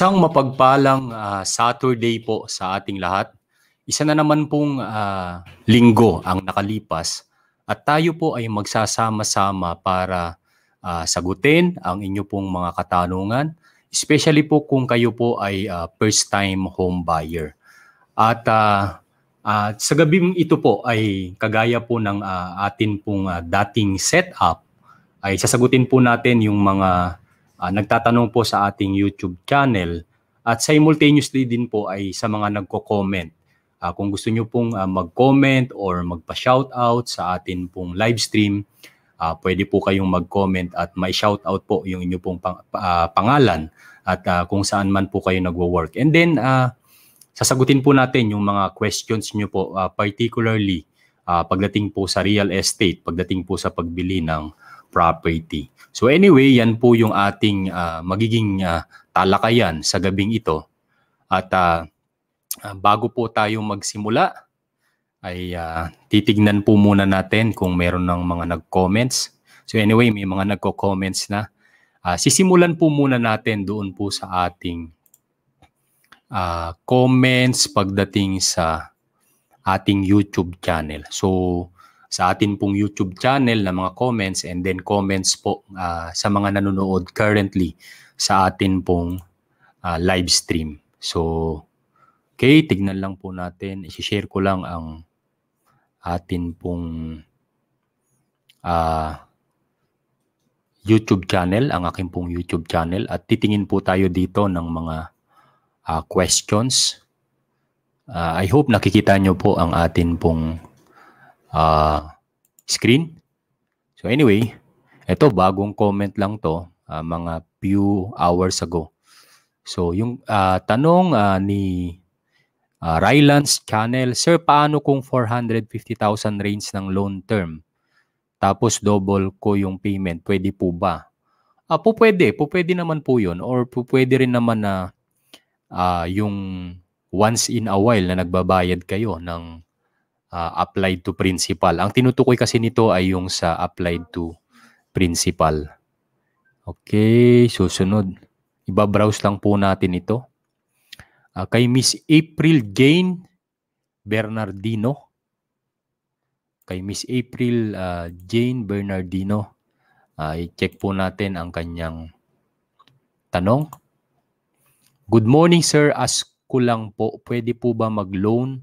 Isang mapagpalang uh, Saturday po sa ating lahat. Isa na naman pong uh, linggo ang nakalipas at tayo po ay magsasama-sama para uh, sagutin ang inyo pong mga katanungan, especially po kung kayo po ay uh, first-time home buyer. At uh, uh, sa gabi ito po ay kagaya po ng uh, atin pong uh, dating setup ay sasagutin po natin yung mga uh, nagtatanong po sa ating YouTube channel at simultaneously din po ay sa mga nagko-comment. Uh, kung gusto nyo pong uh, mag-comment or magpa-shoutout sa atin pong live stream, uh, pwede po kayong mag-comment at may shoutout po yung inyo pong pang, uh, pangalan at uh, kung saan man po kayo nagwo-work. And then, uh, sasagutin po natin yung mga questions nyo po, uh, particularly uh, pagdating po sa real estate, pagdating po sa pagbili ng property. So anyway, yan po yung ating uh, magiging uh, talakayan sa gabing ito. At uh, bago po tayo magsimula, ay uh, titignan po muna natin kung meron ng mga nag-comments. So anyway, may mga nagko-comments na. Uh, sisimulan po muna natin doon po sa ating uh, comments pagdating sa ating YouTube channel. So sa atin pong YouTube channel na mga comments and then comments po uh, sa mga nanonood currently sa atin pong uh, live stream. So, okay, tignan lang po natin. I-share ko lang ang atin pong uh, YouTube channel, ang akin pong YouTube channel. At titingin po tayo dito ng mga uh, questions. Uh, I hope nakikita nyo po ang atin pong uh, screen. So anyway, ito bagong comment lang to uh, mga few hours ago. So yung uh, tanong uh, ni uh, Rylands Channel, Sir, paano kung 450,000 range ng loan term? Tapos double ko yung payment, pwede po ba? Ah, po pwede, po pwede naman po yun. Or po pwede rin naman na uh, yung once in a while na nagbabayad kayo ng uh, applied to principal. Ang tinutukoy kasi nito ay yung sa applied to principal. Okay, susunod. Ibabrowse lang po natin ito. Uh, kay Miss April Gain Bernardino. Kay Miss April uh, Jane Bernardino. Uh, i-check po natin ang kanyang tanong. Good morning sir, ask ko lang po, pwede po ba mag-loan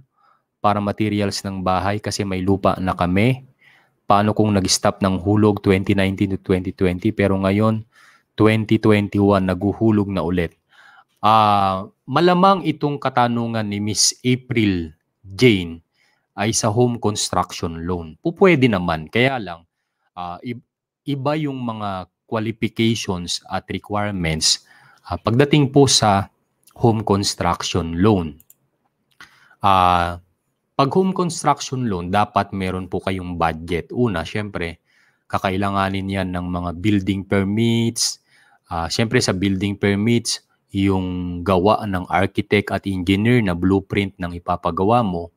para materials ng bahay kasi may lupa na kami. Paano kung nag-stop ng hulog 2019 to 2020 pero ngayon 2021 naguhulog na ulit. Uh, malamang itong katanungan ni Miss April Jane ay sa home construction loan. Pupwede naman, kaya lang uh, iba yung mga qualifications at requirements uh, pagdating po sa home construction loan. Uh, pag home construction loan, dapat meron po kayong budget. Una, syempre, kakailanganin yan ng mga building permits. Uh, syempre, sa building permits, yung gawa ng architect at engineer na blueprint ng ipapagawa mo.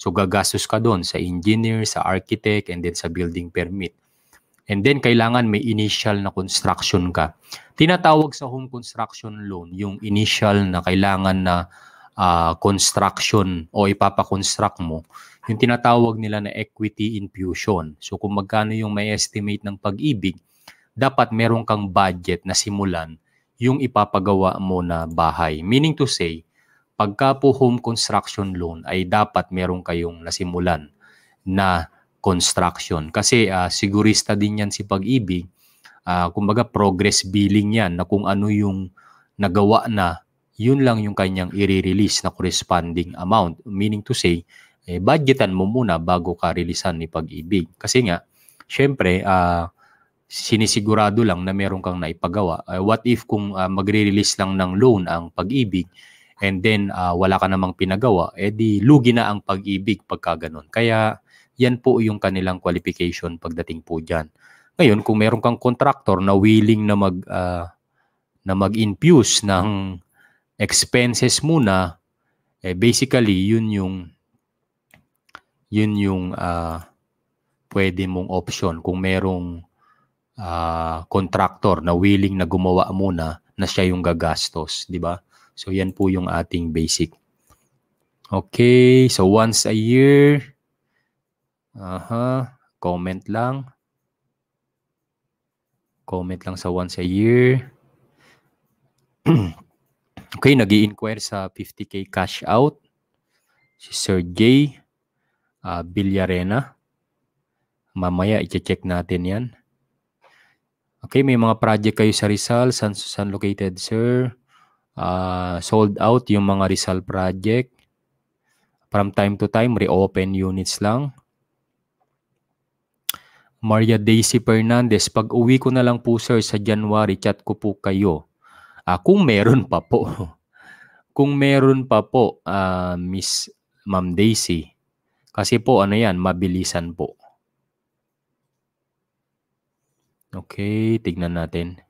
So, gagastos ka doon sa engineer, sa architect, and then sa building permit. And then, kailangan may initial na construction ka. Tinatawag sa home construction loan yung initial na kailangan na uh, construction o ipapakonstruct mo, yung tinatawag nila na equity infusion. So kung magkano yung may estimate ng pag-ibig, dapat meron kang budget na simulan yung ipapagawa mo na bahay. Meaning to say, pagka po home construction loan ay dapat meron kayong nasimulan na construction. Kasi uh, sigurista din yan si pag-ibig. Uh, kumbaga progress billing yan na kung ano yung nagawa na yun lang yung kanyang i-release na corresponding amount. Meaning to say, eh, budgetan mo muna bago ka releasean ni pag-ibig. Kasi nga, syempre, uh, sinisigurado lang na meron kang naipagawa. Uh, what if kung uh, magre-release lang ng loan ang pag-ibig and then uh, wala ka namang pinagawa, eh lugi na ang pag-ibig pagka ganun. Kaya yan po yung kanilang qualification pagdating po dyan. Ngayon, kung meron kang contractor na willing na mag uh, na mag-infuse ng expenses muna, eh basically yun yung yun yung uh, pwede mong option kung merong uh, contractor na willing na gumawa muna na siya yung gagastos, di ba? So yan po yung ating basic. Okay, so once a year. Aha, uh-huh, comment lang. Comment lang sa once a year. Okay, nag inquire sa 50K cash out. Si Sir J. Uh, ah, Villarena. Mamaya, i-check natin yan. Okay, may mga project kayo sa Rizal. San, san located, sir? Uh, sold out yung mga Rizal project. From time to time, reopen units lang. Maria Daisy Fernandez, pag uwi ko na lang po sir sa January, chat ko po kayo. Uh, kung meron pa po. kung meron pa po, uh, Miss Ma'am Daisy. Kasi po, ano yan, mabilisan po. Okay, tignan natin.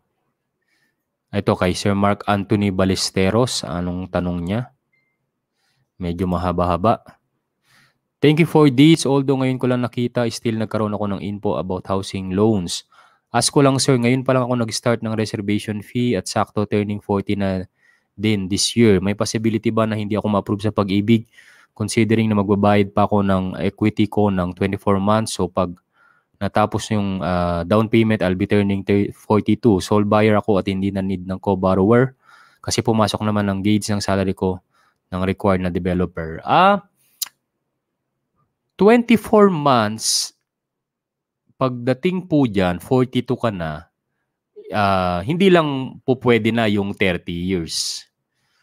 Ito kay Sir Mark Anthony Balesteros, anong tanong niya? Medyo mahaba-haba. Thank you for this. Although ngayon ko lang nakita, still nagkaroon ako ng info about housing loans. Ask ko lang sir, ngayon pa lang ako nag-start ng reservation fee at sakto turning 40 na din this year. May possibility ba na hindi ako ma-approve sa pag-ibig considering na magbabayad pa ako ng equity ko ng 24 months so pag natapos yung uh, down payment, I'll be turning 42. Sole buyer ako at hindi na need ng co-borrower kasi pumasok naman ng gauge ng salary ko ng required na developer. Ah, 24 months pagdating po dyan, 42 ka na, uh, hindi lang po pwede na yung 30 years.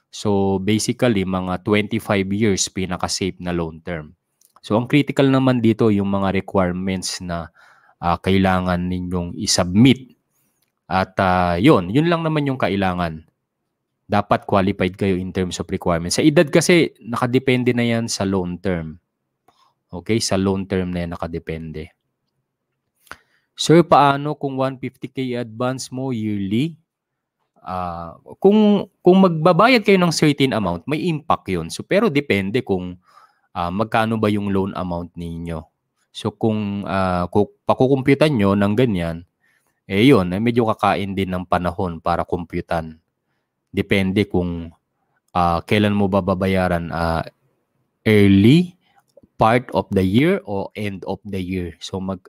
So basically, mga 25 years pinaka-safe na loan term. So ang critical naman dito yung mga requirements na uh, kailangan ninyong isubmit. At uh, yun, yun lang naman yung kailangan. Dapat qualified kayo in terms of requirements. Sa edad kasi, nakadepende na yan sa loan term. Okay, sa loan term na yan nakadepende. Sir, paano kung 150k advance mo yearly? Uh, kung kung magbabayad kayo ng certain amount, may impact 'yon. So pero depende kung uh, magkano ba yung loan amount ninyo. So kung uh, ah, kung pakukumputan nyo ng ganyan, eh yun, eh, medyo kakain din ng panahon para kumputan. Depende kung uh, kailan mo bababayaran uh, early part of the year o end of the year. So mag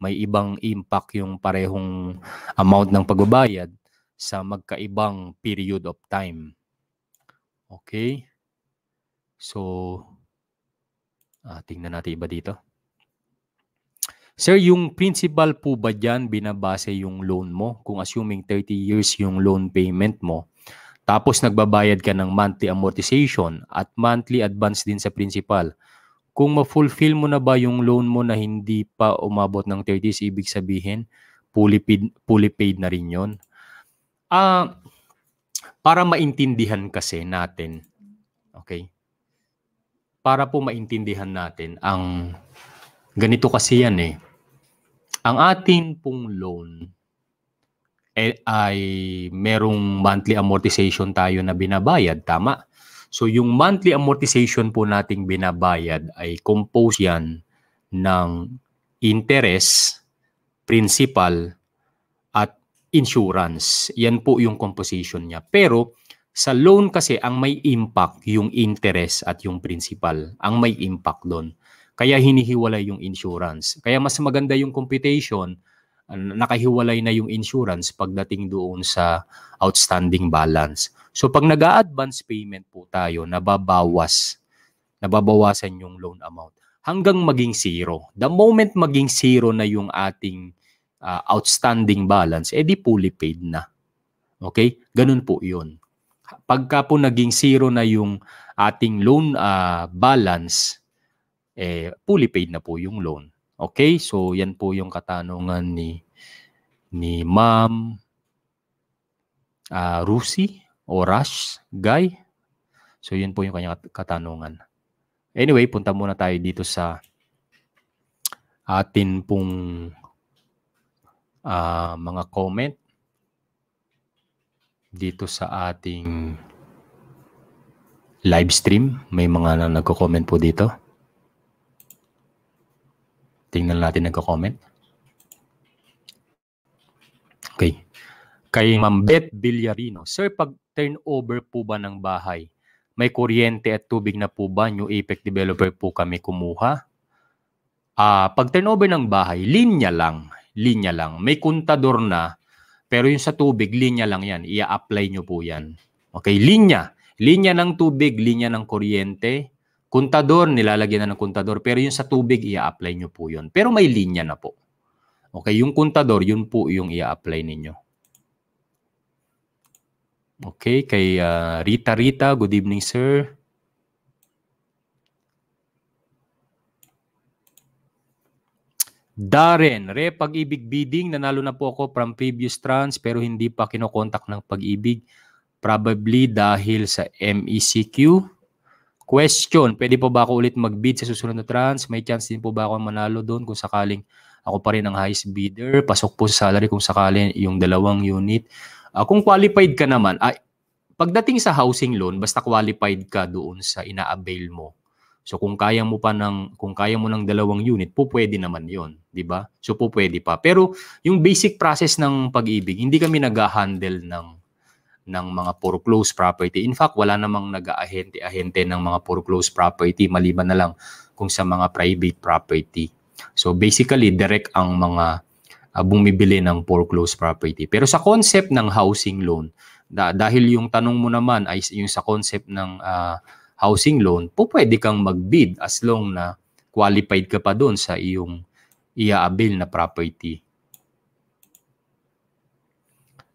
may ibang impact yung parehong amount ng pagbabayad sa magkaibang period of time. Okay? So, ah, tingnan natin iba dito. Sir, yung principal po ba dyan binabase yung loan mo? Kung assuming 30 years yung loan payment mo, tapos nagbabayad ka ng monthly amortization at monthly advance din sa principal kung ma-fulfill mo na ba yung loan mo na hindi pa umabot ng 30s, ibig sabihin, fully paid, fully paid na rin yun. Ah, uh, para maintindihan kasi natin, okay? Para po maintindihan natin ang ganito kasi yan eh. Ang atin pong loan eh, ay merong monthly amortization tayo na binabayad, tama? So yung monthly amortization po nating binabayad ay composed yan ng interest, principal, at insurance. Yan po yung composition niya. Pero sa loan kasi ang may impact yung interest at yung principal. Ang may impact doon. Kaya hinihiwalay yung insurance. Kaya mas maganda yung computation nakahiwalay na yung insurance pagdating doon sa outstanding balance. So pag nag advance payment po tayo, nababawas, nababawasan yung loan amount hanggang maging zero. The moment maging zero na yung ating uh, outstanding balance, edi fully paid na. Okay? Ganun po yun. Pagka po naging zero na yung ating loan uh, balance, eh, fully paid na po yung loan. Okay, so yan po yung katanungan ni ni Ma'am uh, Rusi o Rush Guy. So yun po yung kanyang katanungan. Anyway, punta muna tayo dito sa atin pong uh, mga comment dito sa ating live stream. May mga na nagko-comment po dito. Tingnan natin nagko-comment. Okay. Kay Ma'am Beth Villarino, Sir, pag turnover po ba ng bahay, may kuryente at tubig na po ba? New APEC developer po kami kumuha. Uh, pag turnover ng bahay, linya lang. Linya lang. May kontador na, pero yung sa tubig, linya lang yan. Ia-apply nyo po yan. Okay, linya. Linya ng tubig, linya ng kuryente, Kuntador, nilalagyan na ng kuntador. Pero yung sa tubig, ia-apply nyo po yun. Pero may linya na po. Okay, yung kuntador, yun po yung ia-apply ninyo. Okay, kay uh, Rita Rita, good evening sir. Darren, re pag-ibig bidding, nanalo na po ako from previous trans pero hindi pa kinokontak ng pag-ibig. Probably dahil sa MECQ. Question, pwede po ba ako ulit mag-bid sa susunod na trans? May chance din po ba ako manalo doon kung sakaling ako pa rin ang highest bidder? Pasok po sa salary kung sakaling yung dalawang unit. Uh, kung qualified ka naman, uh, pagdating sa housing loan, basta qualified ka doon sa ina-avail mo. So kung kaya mo pa ng kung kaya mo ng dalawang unit, po pwede naman 'yon, 'di ba? So po pwede pa. Pero yung basic process ng pag-ibig, hindi kami nag-handle ng ng mga foreclosed property. In fact, wala namang nag-aahente-ahente ng mga foreclosed property maliban na lang kung sa mga private property. So basically, direct ang mga uh, bumibili ng foreclosed property. Pero sa concept ng housing loan, da- dahil yung tanong mo naman ay yung sa concept ng uh, housing loan, po pwede kang mag-bid as long na qualified ka pa doon sa iyong iaabil na property.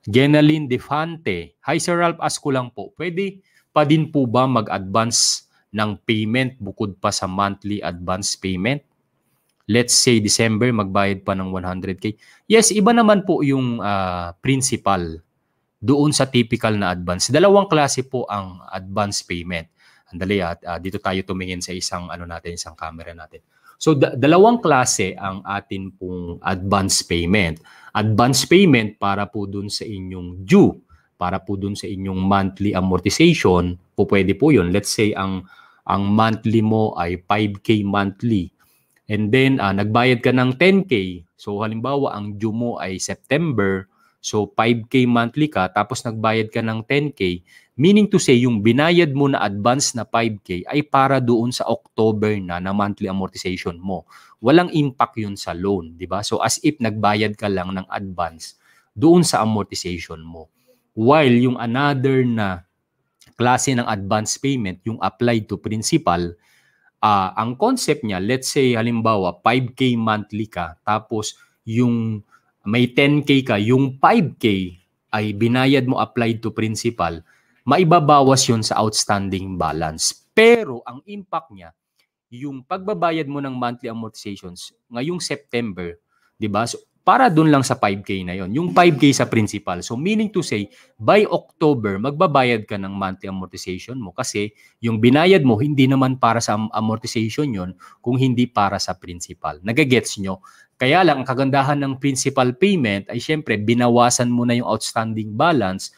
Genalyn Defante. Hi Sir Ralph, ask ko lang po, pwede pa din po ba mag-advance ng payment bukod pa sa monthly advance payment? Let's say December, magbayad pa ng 100K. Yes, iba naman po yung uh, principal doon sa typical na advance. Dalawang klase po ang advance payment. Andali, at uh, ah, dito tayo tumingin sa isang ano natin, isang camera natin. So da- dalawang klase ang atin pong advance payment advance payment para po dun sa inyong due, para po dun sa inyong monthly amortization, po pwede po yun. Let's say ang ang monthly mo ay 5k monthly. And then uh, nagbayad ka ng 10k. So halimbawa ang due mo ay September, so 5k monthly ka tapos nagbayad ka ng 10k, Meaning to say, yung binayad mo na advance na 5K ay para doon sa October na na monthly amortization mo. Walang impact yun sa loan, di ba? So as if nagbayad ka lang ng advance doon sa amortization mo. While yung another na klase ng advance payment, yung applied to principal, uh, ang concept niya, let's say halimbawa 5K monthly ka, tapos yung may 10K ka, yung 5K ay binayad mo applied to principal, maibabawas yon sa outstanding balance. Pero ang impact niya, yung pagbabayad mo ng monthly amortizations ngayong September, 'di ba? So, para doon lang sa 5k na yon, yung 5k sa principal. So meaning to say, by October magbabayad ka ng monthly amortization mo kasi yung binayad mo hindi naman para sa amortization yon kung hindi para sa principal. Nagagets nyo? Kaya lang ang kagandahan ng principal payment ay syempre binawasan mo na yung outstanding balance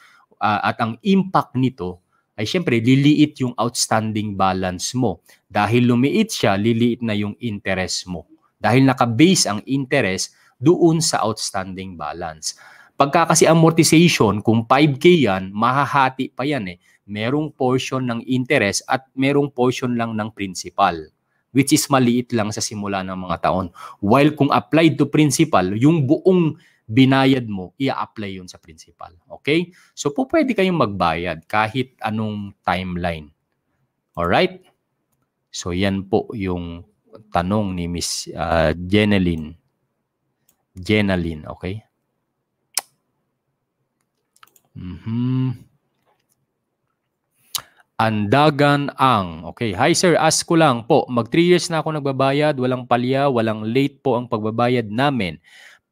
uh, at ang impact nito ay siyempre liliit yung outstanding balance mo. Dahil lumiit siya, liliit na yung interest mo. Dahil naka-base ang interest doon sa outstanding balance. Pagka kasi amortization, kung 5K yan, mahahati pa yan eh. Merong portion ng interest at merong portion lang ng principal which is maliit lang sa simula ng mga taon. While kung applied to principal, yung buong binayad mo, ia-apply yun sa principal. Okay? So, po pwede kayong magbayad kahit anong timeline. Alright? So, yan po yung tanong ni Miss uh, Jeneline. Jeneline, okay? Mm-hmm. Andagan ang. Okay. Hi sir, ask ko lang po. Mag 3 years na ako nagbabayad. Walang palya, walang late po ang pagbabayad namin.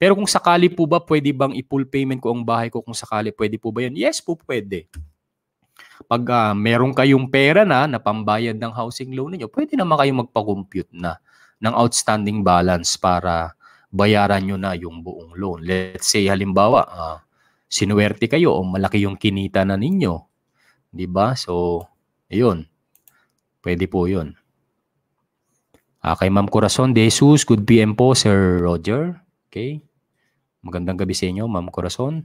Pero kung sakali po ba pwede bang i pull payment ko ang bahay ko kung sakali pwede po ba yun? Yes po pwede. Pag uh, meron kayong pera na na pambayad ng housing loan niyo, pwede naman kayong magpa-compute na ng outstanding balance para bayaran nyo na yung buong loan. Let's say halimbawa, uh, sinuwerte kayo o malaki yung kinita na ninyo. 'Di ba? So, ayun. Pwede po 'yun. Uh, kay Ma'am Corazon De Jesus, good PM po Sir Roger. Okay? Magandang gabi sa inyo, Ma'am Corazon.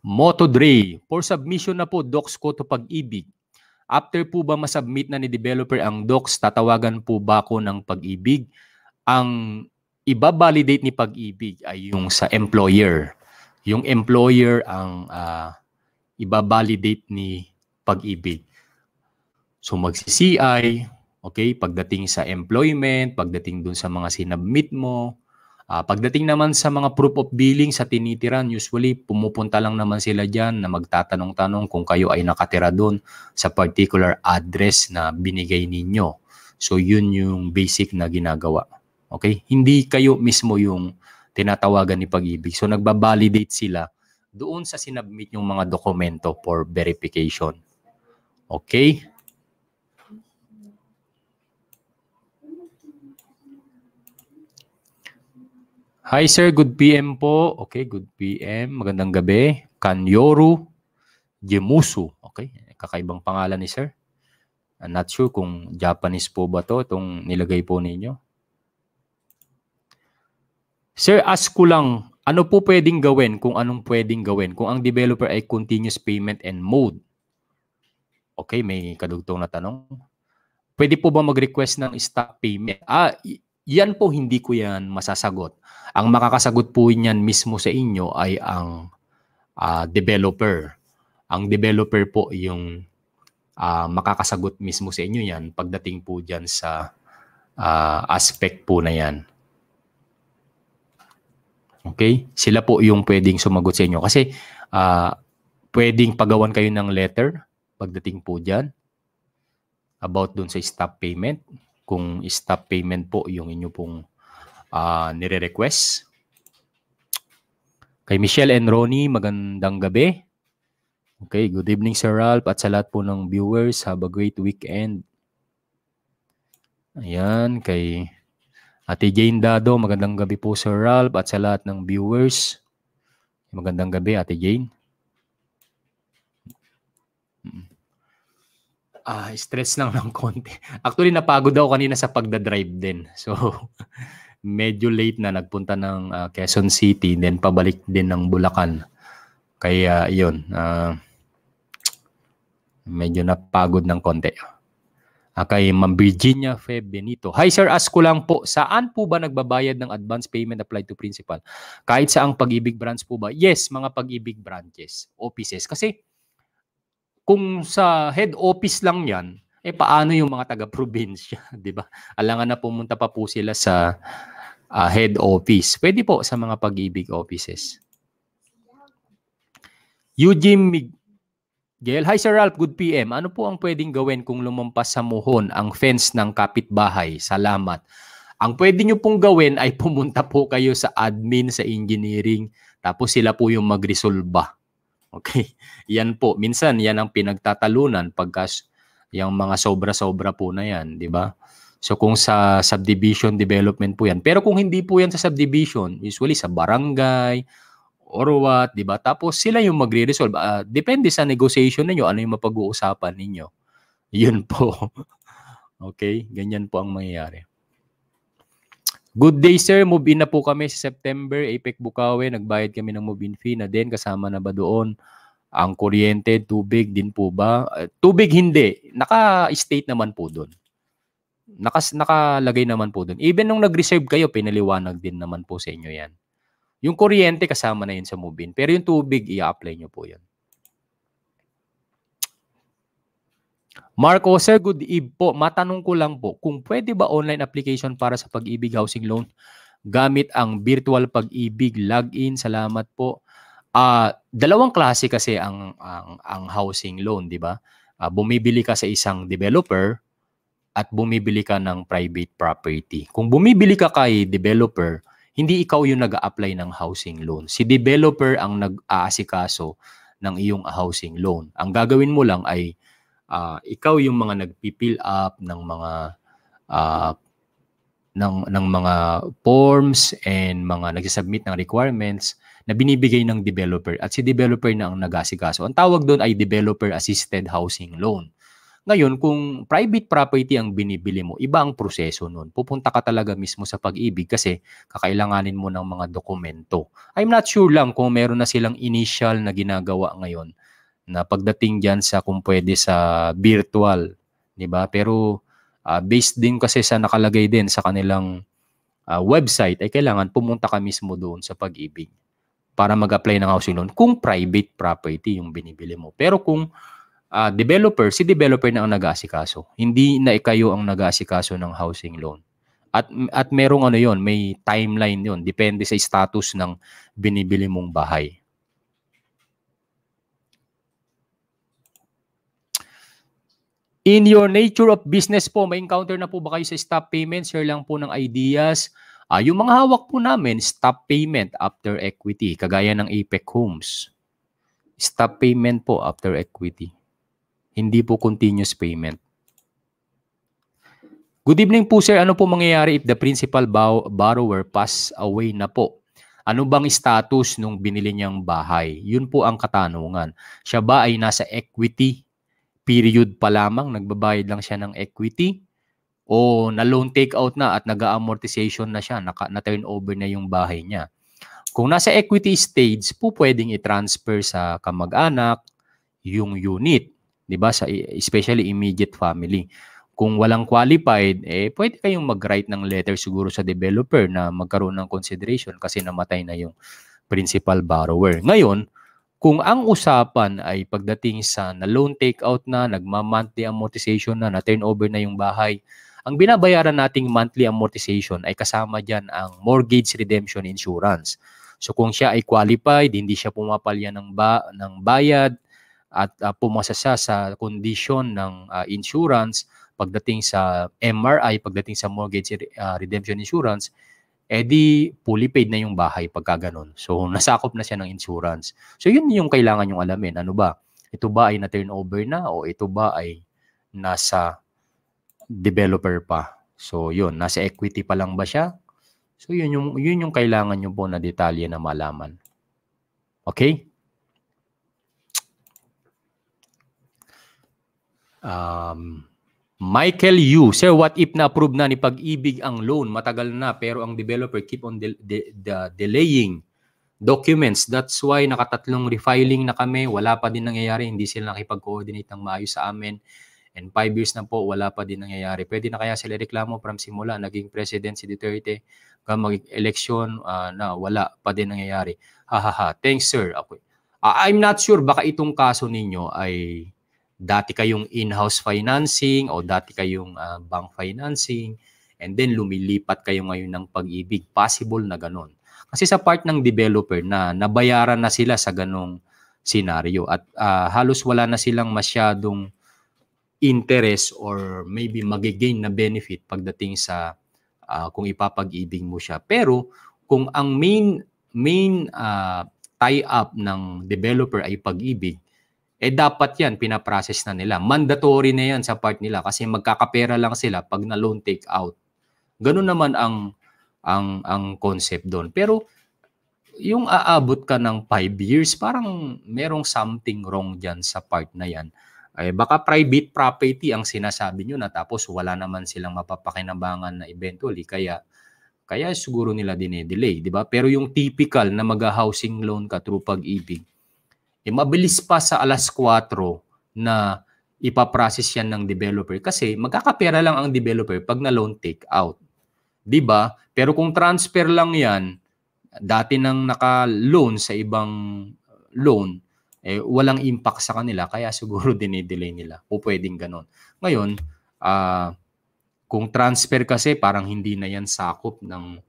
Moto Dre, for submission na po docs ko to pag-ibig. After po ba masubmit na ni developer ang docs, tatawagan po ba ako ng pag-ibig? Ang ibabalidate ni pag-ibig ay yung sa employer. Yung employer ang uh, ibabalidate ni pag-ibig. So magsi-CI, Okay, pagdating sa employment, pagdating dun sa mga sinabmit mo, uh, pagdating naman sa mga proof of billing sa tinitiran, usually pumupunta lang naman sila dyan na magtatanong-tanong kung kayo ay nakatira dun sa particular address na binigay ninyo. So yun yung basic na ginagawa. Okay? Hindi kayo mismo yung tinatawagan ni pag-ibig. So nagbabalidate sila doon sa sinabmit yung mga dokumento for verification. Okay? Hi sir, good PM po. Okay, good PM. Magandang gabi. Kanyoru Jemusu. Okay, kakaibang pangalan ni sir. I'm not sure kung Japanese po ba to itong nilagay po ninyo. Sir, ask ko lang, ano po pwedeng gawin kung anong pwedeng gawin kung ang developer ay continuous payment and mode? Okay, may kadugtong na tanong. Pwede po ba mag-request ng stop payment? Ah, yan po hindi ko yan masasagot. Ang makakasagot po niyan mismo sa inyo ay ang uh, developer. Ang developer po yung uh, makakasagot mismo sa inyo yan pagdating po dyan sa uh, aspect po na yan. Okay? Sila po yung pwedeng sumagot sa inyo. Kasi uh, pwedeng pagawan kayo ng letter pagdating po dyan about dun sa stop payment kung stop payment po yung inyo pong uh, nire-request. Kay Michelle and Ronnie, magandang gabi. Okay, good evening Sir Ralph at sa lahat po ng viewers. Have a great weekend. Ayan, kay Ate Jane Dado, magandang gabi po Sir Ralph at sa lahat ng viewers. Magandang gabi Ate Jane. uh, stress lang ng konti. Actually, napagod ako kanina sa pagdadrive din. So, medyo late na nagpunta ng uh, Quezon City, then pabalik din ng Bulacan. Kaya, yun. Uh, medyo napagod ng konti. Uh, kay Ma'am Virginia Fe Benito. Hi sir, ask ko lang po, saan po ba nagbabayad ng advance payment applied to principal? Kahit sa ang pag-ibig branch po ba? Yes, mga pag-ibig branches, offices. Kasi kung sa head office lang yan, eh paano yung mga taga-probinsya, di ba? Alangan na pumunta pa po sila sa uh, head office. Pwede po sa mga pag-ibig offices. Eugene Miguel, Hi Sir Ralph, good PM. Ano po ang pwedeng gawin kung lumampas sa muhon ang fence ng kapitbahay? Salamat. Ang pwede nyo pong gawin ay pumunta po kayo sa admin, sa engineering, tapos sila po yung magresolba Okay? Yan po. Minsan, yan ang pinagtatalunan pagkas yung mga sobra-sobra po na yan, di ba? So kung sa subdivision development po yan. Pero kung hindi po yan sa subdivision, usually sa barangay or what, di ba? Tapos sila yung magre-resolve. Uh, depende sa negotiation ninyo, ano yung mapag-uusapan ninyo. Yun po. okay? Ganyan po ang mangyayari. Good day sir, move-in na po kami sa September, APEC Bukawe, nagbayad kami ng move-in fee na din, kasama na ba doon? Ang kuryente, tubig din po ba? Uh, tubig hindi, naka-state naman po doon. Nakas, nakalagay naman po doon. Even nung nag-reserve kayo, pinaliwanag din naman po sa inyo yan. Yung kuryente, kasama na yun sa move-in. Pero yung tubig, i-apply nyo po yan. Marco, sir, good eve po. Matanong ko lang po, kung pwede ba online application para sa pag-ibig housing loan gamit ang virtual pag-ibig login? Salamat po. Uh, dalawang klase kasi ang, ang, ang housing loan, di ba? Uh, bumibili ka sa isang developer at bumibili ka ng private property. Kung bumibili ka kay developer, hindi ikaw yung nag-a-apply ng housing loan. Si developer ang nag-aasikaso ng iyong housing loan. Ang gagawin mo lang ay uh, ikaw yung mga nagpipil up ng mga uh, ng ng mga forms and mga nagsasubmit ng requirements na binibigay ng developer at si developer na ang nag Ang tawag doon ay developer assisted housing loan. Ngayon, kung private property ang binibili mo, iba ang proseso noon. Pupunta ka talaga mismo sa pag-ibig kasi kakailanganin mo ng mga dokumento. I'm not sure lang kung meron na silang initial na ginagawa ngayon na pagdating diyan sa kung pwede sa virtual, 'di ba? Pero uh, based din kasi sa nakalagay din sa kanilang uh, website ay kailangan pumunta ka mismo doon sa pag-ibig para mag-apply ng housing loan kung private property yung binibili mo. Pero kung uh, developer, si developer na ang nag-aasikaso. Hindi na ikayo ang nag-aasikaso ng housing loan. At at merong ano 'yon, may timeline 'yon, depende sa status ng binibili mong bahay. In your nature of business po, may encounter na po ba kayo sa stop payment? Share lang po ng ideas. Uh, yung mga hawak po namin, stop payment after equity, kagaya ng APEC Homes. Stop payment po after equity. Hindi po continuous payment. Good evening po sir, ano po mangyayari if the principal borrower pass away na po? Ano bang status nung binili niyang bahay? Yun po ang katanungan. Siya ba ay nasa equity period pa lamang, nagbabayad lang siya ng equity o na loan take out na at nag-amortization na siya, naka, na turn over na yung bahay niya. Kung nasa equity stage, po pwedeng i-transfer sa kamag-anak yung unit, 'di ba? Sa especially immediate family. Kung walang qualified, eh pwede kayong mag-write ng letter siguro sa developer na magkaroon ng consideration kasi namatay na yung principal borrower. Ngayon, kung ang usapan ay pagdating sa na loan takeout na, nagma-monthly amortization na, na turnover na yung bahay, ang binabayaran nating monthly amortization ay kasama dyan ang mortgage redemption insurance. So kung siya ay qualified, hindi siya pumapalya ng, ba, ng bayad at uh, pumasa sa kondisyon ng uh, insurance pagdating sa MRI, pagdating sa mortgage uh, redemption insurance, eh fully paid na yung bahay pagka ganun. So, nasakop na siya ng insurance. So, yun yung kailangan yung alamin. Ano ba? Ito ba ay na-turnover na o ito ba ay nasa developer pa? So, yun. Nasa equity pa lang ba siya? So, yun yung, yun yung kailangan nyo po na detalye na malaman. Okay? Um, Michael Yu, Sir, what if na-approve na ni Pag-ibig ang loan? Matagal na pero ang developer keep on de- de- de- delaying documents. That's why nakatatlong refiling na kami. Wala pa din nangyayari. Hindi sila nakipag-coordinate ng maayos sa amin. And five years na po, wala pa din nangyayari. Pwede na kaya sila reklamo from simula. Naging president si Duterte. Hanggang mag-election uh, ah, na wala pa din nangyayari. Ha ha ha. Thanks, sir. Ako, okay. uh, I'm not sure. Baka itong kaso ninyo ay dati kayong in-house financing o dati kayong uh, bank financing and then lumilipat kayo ngayon ng pag-ibig. Possible na ganun. Kasi sa part ng developer na nabayaran na sila sa ganong scenario at uh, halos wala na silang masyadong interest or maybe magigain na benefit pagdating sa uh, kung ipapag-ibig mo siya. Pero kung ang main main uh, tie-up ng developer ay pag-ibig, eh dapat yan, pinaprocess na nila. Mandatory na yan sa part nila kasi magkakapera lang sila pag na loan take out. Ganun naman ang ang ang concept doon. Pero yung aabot ka ng 5 years, parang merong something wrong diyan sa part na yan. Ay, eh, baka private property ang sinasabi nyo na tapos wala naman silang mapapakinabangan na eventually. Kaya kaya siguro nila dinedelay, di ba? Pero yung typical na mag-housing loan ka through pag-ibig, eh, mabilis pa sa alas 4 na ipaprocess yan ng developer kasi magkakapera lang ang developer pag na loan take out. 'Di ba? Pero kung transfer lang 'yan, dati nang naka-loan sa ibang uh, loan, eh walang impact sa kanila kaya siguro dinidelay nila. O pwedeng ganun. Ngayon, ah uh, kung transfer kasi parang hindi na yan sakop ng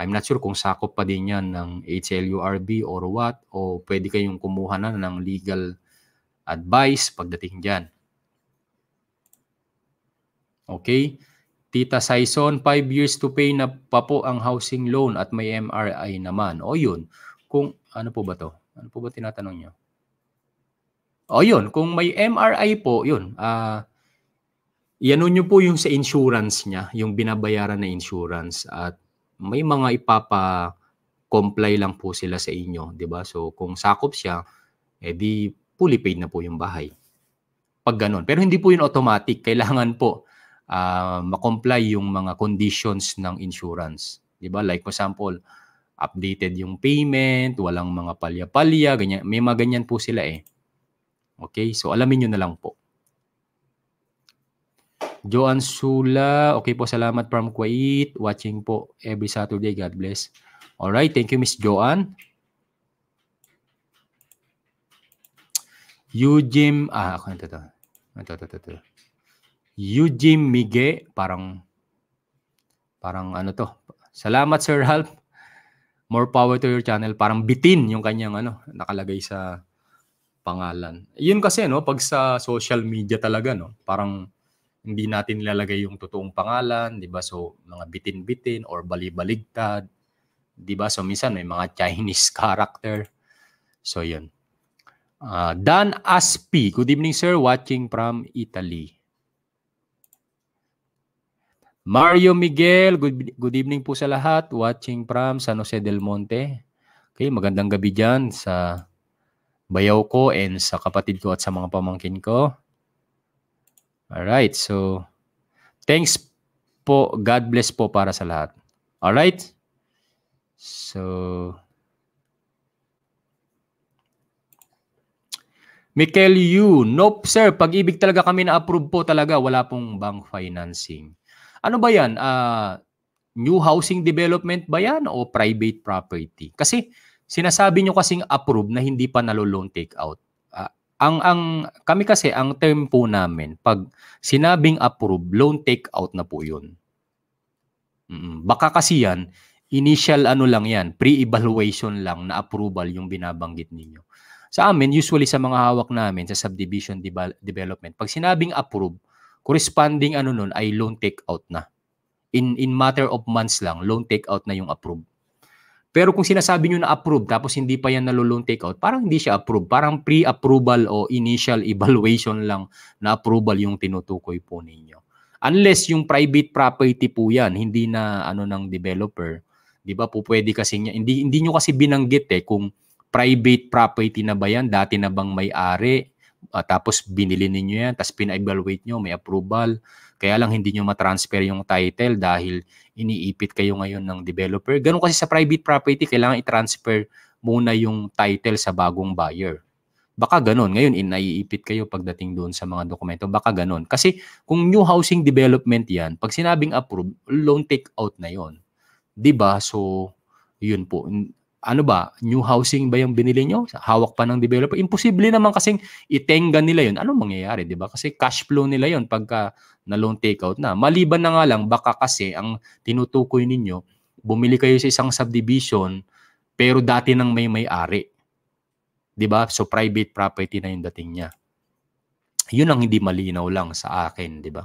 I'm not sure kung sakop pa din yan ng HLURB or what, o pwede kayong kumuha na ng legal advice pagdating dyan. Okay? Tita Saison, 5 years to pay na pa po ang housing loan at may MRI naman. O yun, kung ano po ba to? Ano po ba tinatanong niyo? O yun, kung may MRI po, yun, ah, uh, Iyanon nyo po yung sa insurance niya, yung binabayaran na insurance at may mga ipapa comply lang po sila sa inyo, 'di ba? So kung sakop siya, edi eh, fully paid na po yung bahay. Pag ganun. Pero hindi po 'yun automatic, kailangan po uh, ah, ma-comply yung mga conditions ng insurance, 'di ba? Like for example, updated yung payment, walang mga palya-palya, ganyan. May mga ganyan po sila eh. Okay? So alamin niyo na lang po. Joan Sula, okay po, salamat from Kuwait. Watching po every Saturday. God bless. All right, thank you Miss Joan. Yujim, ah, ako na to. Ito, ito, ito. Yujim Mige, parang, parang ano to. Salamat Sir Halp. More power to your channel. Parang bitin yung kanyang ano, nakalagay sa pangalan. Yun kasi no, pag sa social media talaga no, parang hindi natin nilalagay yung totoong pangalan, 'di ba? So mga bitin-bitin or bali-baligtad, 'di ba? So minsan may mga Chinese character. So 'yun. Uh, Dan Aspi, good evening sir, watching from Italy. Mario Miguel, good, good evening po sa lahat, watching from San Jose del Monte. Okay, magandang gabi dyan sa bayaw ko and sa kapatid ko at sa mga pamangkin ko. All right. So, thanks po. God bless po para sa lahat. All right? So, Mikel Yu, nope sir, pag-ibig talaga kami na-approve po talaga, wala pong bank financing. Ano ba yan? Uh, new housing development ba yan o private property? Kasi sinasabi nyo kasing approve na hindi pa nalo-loan take out ang ang kami kasi ang term po namin pag sinabing approve loan take out na po 'yun. Mm, baka kasi 'yan initial ano lang 'yan, pre-evaluation lang na approval yung binabanggit ninyo. Sa amin usually sa mga hawak namin sa subdivision de- development, pag sinabing approve, corresponding ano nun ay loan take out na. In in matter of months lang, loan take out na yung approve. Pero kung sinasabi nyo na approve tapos hindi pa yan nalo-loan takeout, parang hindi siya approve. Parang pre-approval o initial evaluation lang na approval yung tinutukoy po ninyo. Unless yung private property po yan, hindi na ano ng developer. 'Di ba? Po pwede kasi niya. Hindi hindi niyo kasi binanggit eh kung private property na ba yan, dati na bang may-ari, uh, tapos binili niyo yan, tapos pina-evaluate nyo, may approval. Kaya lang hindi nyo matransfer yung title dahil iniipit kayo ngayon ng developer. Ganun kasi sa private property, kailangan i-transfer muna yung title sa bagong buyer. Baka ganun. Ngayon, inaiipit kayo pagdating doon sa mga dokumento. Baka ganun. Kasi kung new housing development yan, pag sinabing approve, loan take out na yon. 'Di ba? So, yun po ano ba, new housing ba yung binili nyo? Hawak pa ng developer? Imposible naman kasing itenga nila yun. Ano mangyayari, di ba? Kasi cash flow nila yun pagka na loan takeout na. Maliban na nga lang, baka kasi ang tinutukoy ninyo, bumili kayo sa isang subdivision, pero dati nang may may-ari. Di ba? So private property na yung dating niya. Yun ang hindi malinaw lang sa akin, di ba?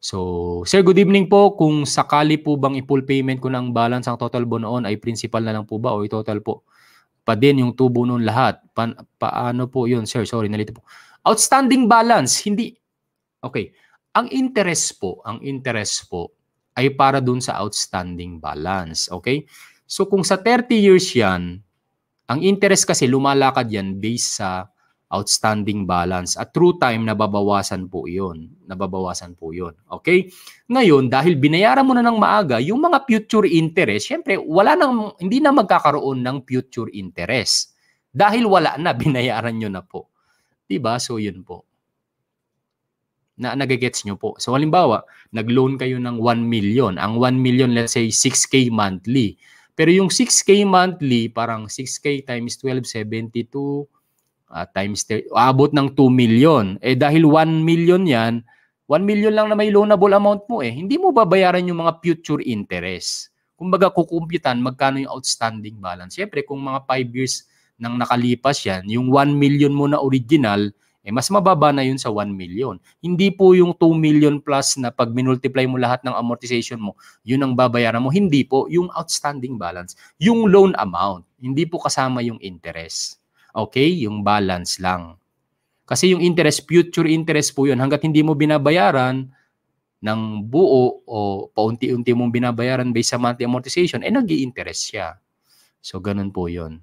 So, sir, good evening po. Kung sakali po bang i-full payment ko ng balance ang total bo noon, ay principal na lang po ba o i-total po? Pa din yung tubo noon lahat. Pa paano po yun, sir? Sorry, nalito po. Outstanding balance, hindi... Okay. Ang interest po, ang interest po ay para dun sa outstanding balance. Okay? So, kung sa 30 years yan, ang interest kasi lumalakad yan based sa outstanding balance. At true time, nababawasan po 'yon Nababawasan po 'yon Okay? Ngayon, dahil binayaran mo na ng maaga, yung mga future interest, syempre, wala nang, hindi na magkakaroon ng future interest. Dahil wala na, binayaran nyo na po. 'di ba So, yun po. Na nagagets nyo po. So, halimbawa, nagloan kayo ng 1 million. Ang 1 million, let's say, 6K monthly. Pero yung 6K monthly, parang 6K times 12, 72, uh, times 30, aabot ng 2 million. Eh dahil 1 million yan, 1 million lang na may loanable amount mo eh. Hindi mo babayaran yung mga future interest. Kumbaga kukumpitan magkano yung outstanding balance. Siyempre kung mga 5 years nang nakalipas yan, yung 1 million mo na original, eh mas mababa na yun sa 1 million. Hindi po yung 2 million plus na pag minultiply mo lahat ng amortization mo, yun ang babayaran mo. Hindi po, yung outstanding balance, yung loan amount, hindi po kasama yung interest. Okay? Yung balance lang. Kasi yung interest, future interest po yun. Hanggat hindi mo binabayaran ng buo o paunti-unti mong binabayaran based sa monthly amortization, eh nag interest siya. So, ganun po yun.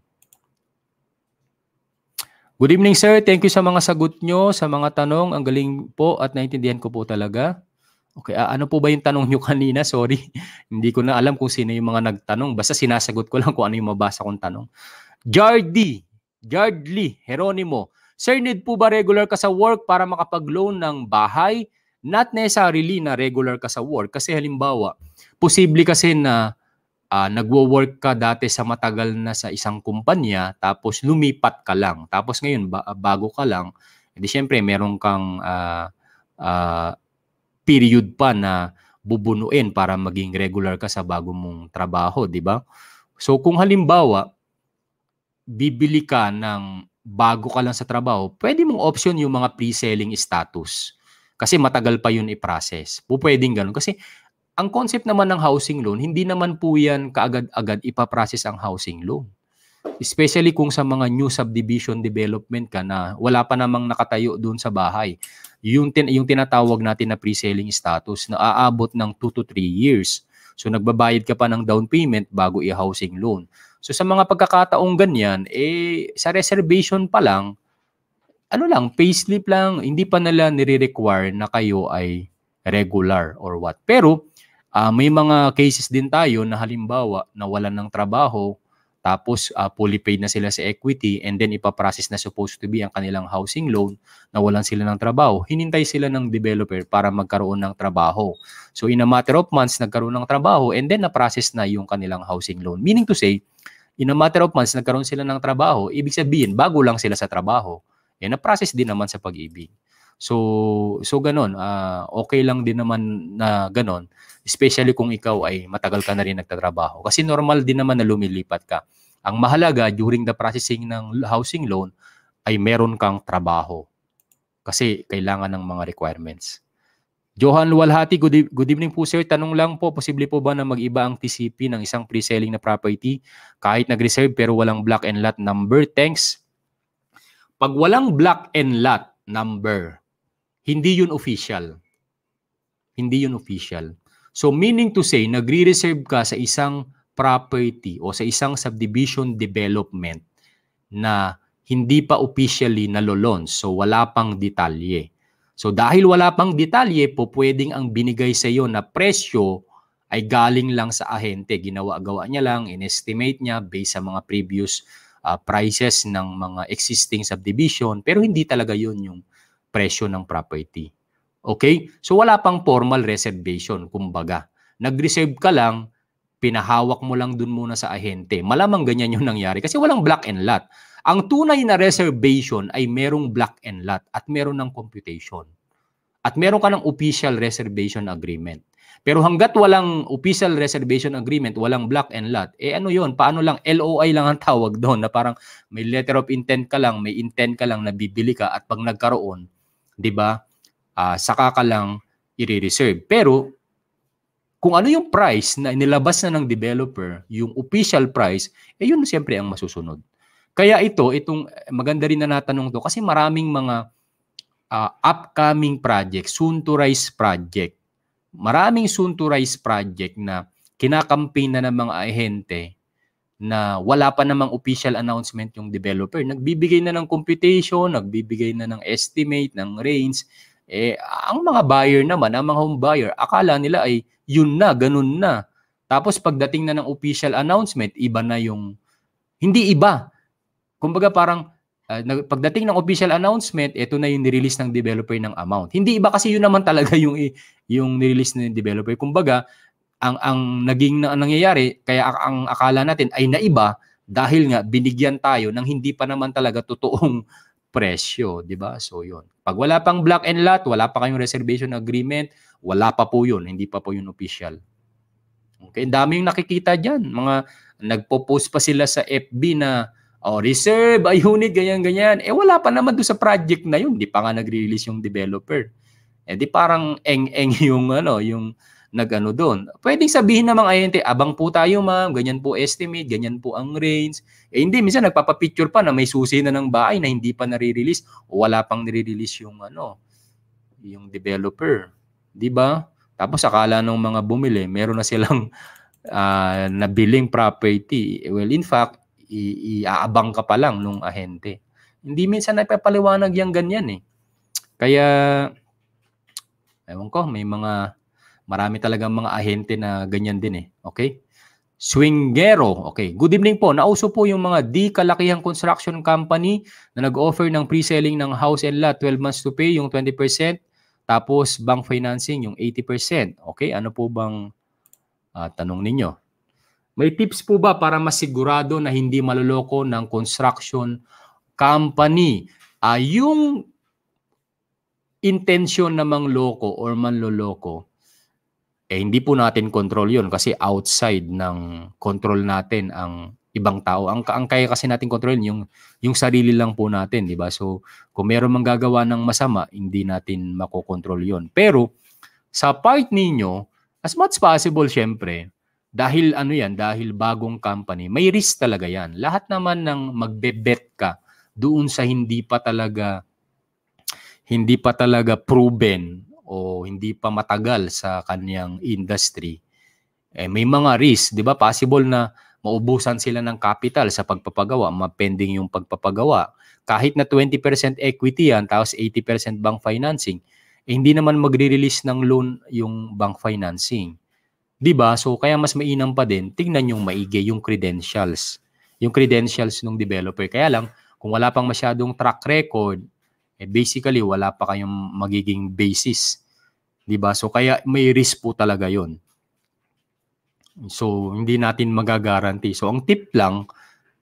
Good evening, sir. Thank you sa mga sagot nyo, sa mga tanong. Ang galing po at naintindihan ko po talaga. Okay, uh, ano po ba yung tanong nyo kanina? Sorry, hindi ko na alam kung sino yung mga nagtanong. Basta sinasagot ko lang kung ano yung mabasa kong tanong. Jardy, Gardly Heronimo, Sir, need po ba regular ka sa work para makapag-loan ng bahay? Not necessarily na regular ka sa work kasi halimbawa, posible kasi na uh, nagwo-work ka dati sa matagal na sa isang kumpanya tapos lumipat ka lang. Tapos ngayon ba- ah, bago ka lang, edi eh, syempre meron kang uh, uh, period pa na bubunuin para maging regular ka sa bago mong trabaho, di ba? So kung halimbawa, bibili ka ng bago ka lang sa trabaho, pwede mong option yung mga pre-selling status. Kasi matagal pa yun i-process. Pupwedeng ganun. Kasi ang concept naman ng housing loan, hindi naman po yan kaagad-agad ipaprocess ang housing loan. Especially kung sa mga new subdivision development ka na wala pa namang nakatayo doon sa bahay. Yung, tin- yung tinatawag natin na pre-selling status na aabot ng 2 to 3 years. So nagbabayad ka pa ng down payment bago i-housing loan. So sa mga pagkakataong ganyan, eh sa reservation pa lang, ano lang, payslip lang, hindi pa nila nire-require na kayo ay regular or what. Pero uh, may mga cases din tayo na halimbawa nawalan ng trabaho, tapos uh, fully paid na sila sa equity and then ipaprocess na supposed to be ang kanilang housing loan, nawalan sila ng trabaho, hinintay sila ng developer para magkaroon ng trabaho. So in a matter of months, nagkaroon ng trabaho and then na-process na yung kanilang housing loan. Meaning to say, in a matter of months, nagkaroon sila ng trabaho. Ibig sabihin, bago lang sila sa trabaho. Eh, na-process din naman sa pag-ibig. So, so ganun. Uh, okay lang din naman na ganun. Especially kung ikaw ay matagal ka na rin nagtatrabaho. Kasi normal din naman na lumilipat ka. Ang mahalaga during the processing ng housing loan ay meron kang trabaho. Kasi kailangan ng mga requirements. Johan Luwalhati, good, e-, good evening po sir. Tanong lang po, posible po ba na mag-iba ang TCP ng isang pre-selling na property kahit nag-reserve pero walang block and lot number? Thanks. Pag walang block and lot number, hindi yun official. Hindi yun official. So meaning to say, nagre-reserve ka sa isang property o sa isang subdivision development na hindi pa officially nalolons. So wala pang detalye. So dahil wala pang detalye po, pwedeng ang binigay sa iyo na presyo ay galing lang sa ahente. Ginawa-gawa niya lang, inestimate niya based sa mga previous uh, prices ng mga existing subdivision pero hindi talaga yon yung presyo ng property. Okay? So wala pang formal reservation, kumbaga. Nag-reserve ka lang, pinahawak mo lang dun muna sa ahente. Malamang ganyan yung nangyari kasi walang black and lot. Ang tunay na reservation ay merong black and lot at meron ng computation. At meron ka ng official reservation agreement. Pero hanggat walang official reservation agreement, walang black and lot, eh ano yon Paano lang? LOI lang ang tawag doon na parang may letter of intent ka lang, may intent ka lang na bibili ka at pag nagkaroon, di ba, uh, saka ka lang i-reserve. Pero kung ano yung price na inilabas na ng developer, yung official price, eh yun siyempre ang masusunod. Kaya ito, itong eh, maganda rin na natanong to kasi maraming mga uh, upcoming project, soon to rise project. Maraming soon to rise project na kinakampaign na ng mga ahente na wala pa namang official announcement yung developer. Nagbibigay na ng computation, nagbibigay na ng estimate, ng range. Eh, ang mga buyer naman, ang mga home buyer, akala nila ay yun na, ganun na. Tapos pagdating na ng official announcement, iba na yung, hindi iba. Kumbaga parang uh, pagdating ng official announcement, ito na yung nirelease ng developer ng amount. Hindi iba kasi yun naman talaga yung yung nirelease ng developer. Kumbaga, ang ang naging na, nangyayari, kaya ang akala natin ay naiba dahil nga binigyan tayo ng hindi pa naman talaga totoong presyo, 'di ba? So 'yun. Pag wala pang black and lot, wala pa kayong reservation agreement, wala pa po 'yun, hindi pa po 'yun official. Okay, dami yung nakikita diyan, mga nagpo-post pa sila sa FB na oh, reserve, a unit, ganyan-ganyan. Eh, wala pa naman doon sa project na yun. Di pa nga nag-release yung developer. Eh, di parang eng-eng yung, ano, yung nagano doon. Pwedeng sabihin ng mga ayente, abang po tayo ma'am, ganyan po estimate, ganyan po ang range. Eh hindi, minsan nagpapapicture pa na may susi na ng bahay na hindi pa nare-release o wala pang nare-release yung ano, yung developer. 'Di ba? Tapos akala ng mga bumili, meron na silang uh, nabiling property. Well, in fact, i- iaabang ka pa lang nung ahente. Hindi minsan nagpapaliwanag yung ganyan eh. Kaya, ewan ko, may mga, marami talagang mga ahente na ganyan din eh. Okay? Swingero. Okay. Good evening po. Nauso po yung mga di kalakihang construction company na nag-offer ng pre-selling ng house and lot 12 months to pay yung 20% tapos bank financing yung 80%. Okay? Ano po bang uh, tanong ninyo? May tips po ba para masigurado na hindi maluloko ng construction company uh, yung intention na mangloko or manloloko? Eh hindi po natin control 'yon kasi outside ng control natin ang ibang tao. Ang ang kaya kasi natin kontrolin yung yung sarili lang po natin, 'di ba? So kung meron mang gagawa ng masama, hindi natin makokontrol 'yon. Pero sa part ninyo, as much possible syempre, dahil ano yan, dahil bagong company, may risk talaga yan. Lahat naman ng magbebet ka doon sa hindi pa talaga hindi pa talaga proven o hindi pa matagal sa kanyang industry, eh, may mga risk, di ba? Possible na maubusan sila ng capital sa pagpapagawa, mapending yung pagpapagawa. Kahit na 20% equity yan, tapos 80% bank financing, eh, hindi naman magre-release ng loan yung bank financing. 'Di ba? So kaya mas mainam pa din tingnan yung maigi yung credentials. Yung credentials ng developer. Kaya lang kung wala pang masyadong track record, eh basically wala pa kayong magiging basis. 'Di ba? So kaya may risk po talaga 'yon. So hindi natin magagaranti. So ang tip lang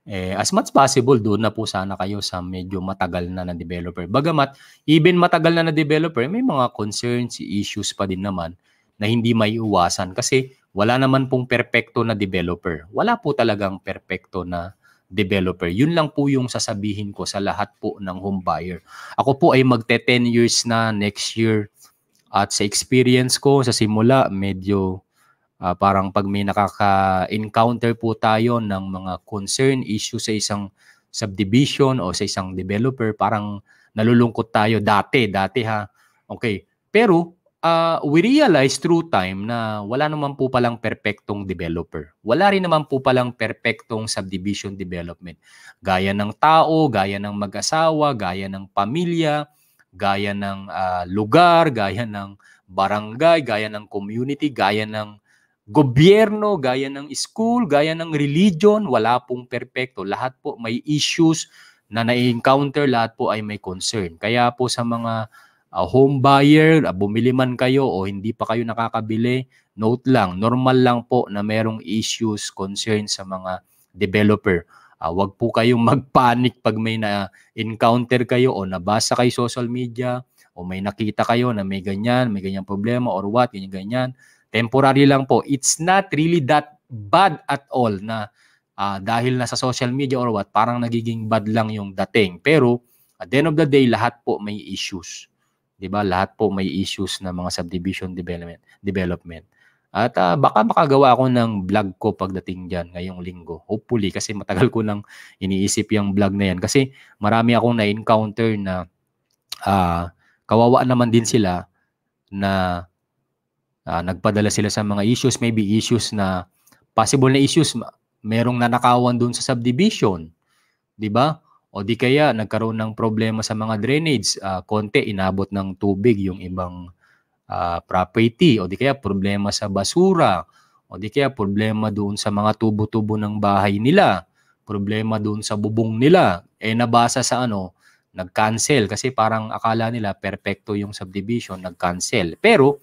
eh, as much possible, doon na po sana kayo sa medyo matagal na na developer. Bagamat, even matagal na na developer, may mga concerns, issues pa din naman na hindi may iwasan kasi wala naman pong perpekto na developer. Wala po talagang perpekto na developer. Yun lang po yung sasabihin ko sa lahat po ng home buyer. Ako po ay magte 10 years na next year at sa experience ko sa simula medyo uh, parang pag may nakaka-encounter po tayo ng mga concern issue sa isang subdivision o sa isang developer, parang nalulungkot tayo dati, dati ha. Okay. Pero uh, we realize through time na wala naman po palang perfectong developer. Wala rin naman po palang perfectong subdivision development. Gaya ng tao, gaya ng mag-asawa, gaya ng pamilya, gaya ng uh, lugar, gaya ng barangay, gaya ng community, gaya ng gobyerno, gaya ng school, gaya ng religion, wala pong perpekto. Lahat po may issues na na-encounter, lahat po ay may concern. Kaya po sa mga a home buyer, a bumili man kayo o hindi pa kayo nakakabili, note lang, normal lang po na merong issues, concerns sa mga developer. Uh, wag po kayong magpanic pag may na-encounter kayo o nabasa kay social media o may nakita kayo na may ganyan, may ganyan problema or what, ganyan-ganyan. Temporary lang po. It's not really that bad at all na uh, dahil nasa social media or what, parang nagiging bad lang yung dating. Pero at the end of the day, lahat po may issues. 'Di ba? Lahat po may issues na mga subdivision development, development. At uh, baka makagawa ako ng vlog ko pagdating diyan ngayong linggo. Hopefully kasi matagal ko nang iniisip yung vlog na yan kasi marami akong na-encounter na uh, kawawa naman din sila na uh, nagpadala sila sa mga issues, maybe issues na possible na issues merong nanakawan doon sa subdivision, 'di ba? O di kaya nagkaroon ng problema sa mga drainage, uh, konti inabot ng tubig yung ibang uh, property. O di kaya problema sa basura. O di kaya problema doon sa mga tubo-tubo ng bahay nila. Problema doon sa bubong nila. Eh nabasa sa ano, nag-cancel kasi parang akala nila perfecto yung subdivision, nag-cancel. Pero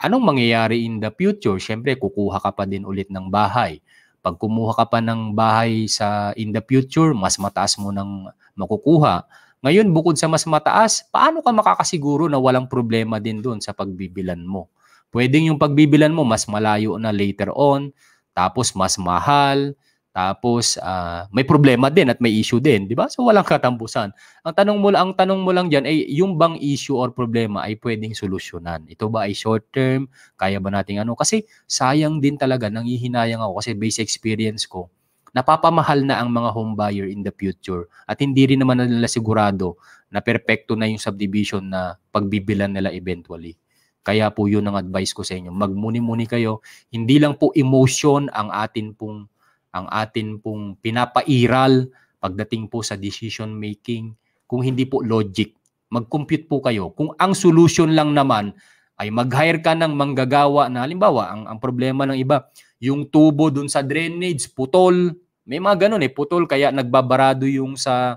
anong mangyayari in the future? Siyempre kukuha ka pa din ulit ng bahay pag kumuha ka pa ng bahay sa in the future, mas mataas mo nang makukuha. Ngayon, bukod sa mas mataas, paano ka makakasiguro na walang problema din doon sa pagbibilan mo? Pwedeng yung pagbibilan mo mas malayo na later on, tapos mas mahal, tapos uh, may problema din at may issue din, 'di ba? So walang katambusan. Ang tanong mo ang tanong mo lang diyan ay yung bang issue or problema ay pwedeng solusyonan. Ito ba ay short term? Kaya ba nating ano? Kasi sayang din talaga nang nanghihinayang ako kasi base experience ko napapamahal na ang mga home buyer in the future at hindi rin naman nila sigurado na perpekto na yung subdivision na pagbibilan nila eventually. Kaya po yun ang advice ko sa inyo. Magmuni-muni kayo. Hindi lang po emotion ang atin pong ang atin pong pinapairal pagdating po sa decision making kung hindi po logic. Mag-compute po kayo. Kung ang solution lang naman ay mag-hire ka ng manggagawa na halimbawa, ang, ang problema ng iba, yung tubo dun sa drainage, putol. May mga ganun eh, putol. Kaya nagbabarado yung sa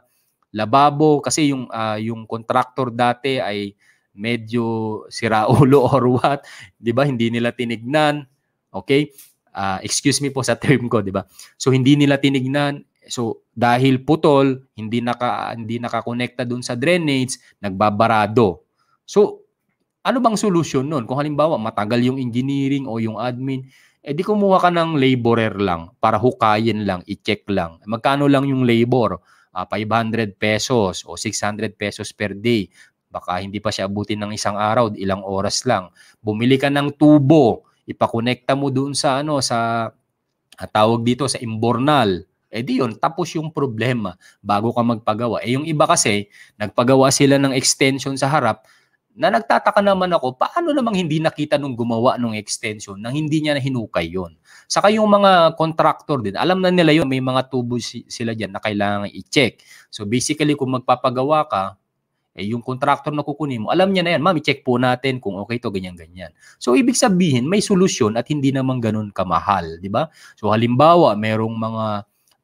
lababo kasi yung, uh, yung contractor dati ay medyo siraulo or what. Di ba? Hindi nila tinignan. Okay? uh, excuse me po sa term ko, 'di ba? So hindi nila tinignan. So dahil putol, hindi naka hindi nakakonekta doon sa drainage, nagbabarado. So ano bang solusyon noon? Kung halimbawa matagal yung engineering o yung admin, eh di kumuha ka ng laborer lang para hukayin lang, i-check lang. Eh, magkano lang yung labor? Uh, ah, 500 pesos o 600 pesos per day. Baka hindi pa siya abutin ng isang araw, ilang oras lang. Bumili ka ng tubo, ipakonekta mo doon sa ano sa ah, tawag dito sa imbornal. Eh di yun, tapos yung problema bago ka magpagawa. Eh yung iba kasi, nagpagawa sila ng extension sa harap na nagtataka naman ako, paano namang hindi nakita nung gumawa nung extension nang hindi niya na hinukay yon. Saka yung mga contractor din, alam na nila yun, may mga tubo sila diyan na kailangan i-check. So basically, kung magpapagawa ka, eh yung contractor na kukunin mo, alam niya na yan, ma'am, i-check po natin kung okay to, ganyan-ganyan. So, ibig sabihin, may solusyon at hindi naman ganun kamahal, di ba? So, halimbawa, merong mga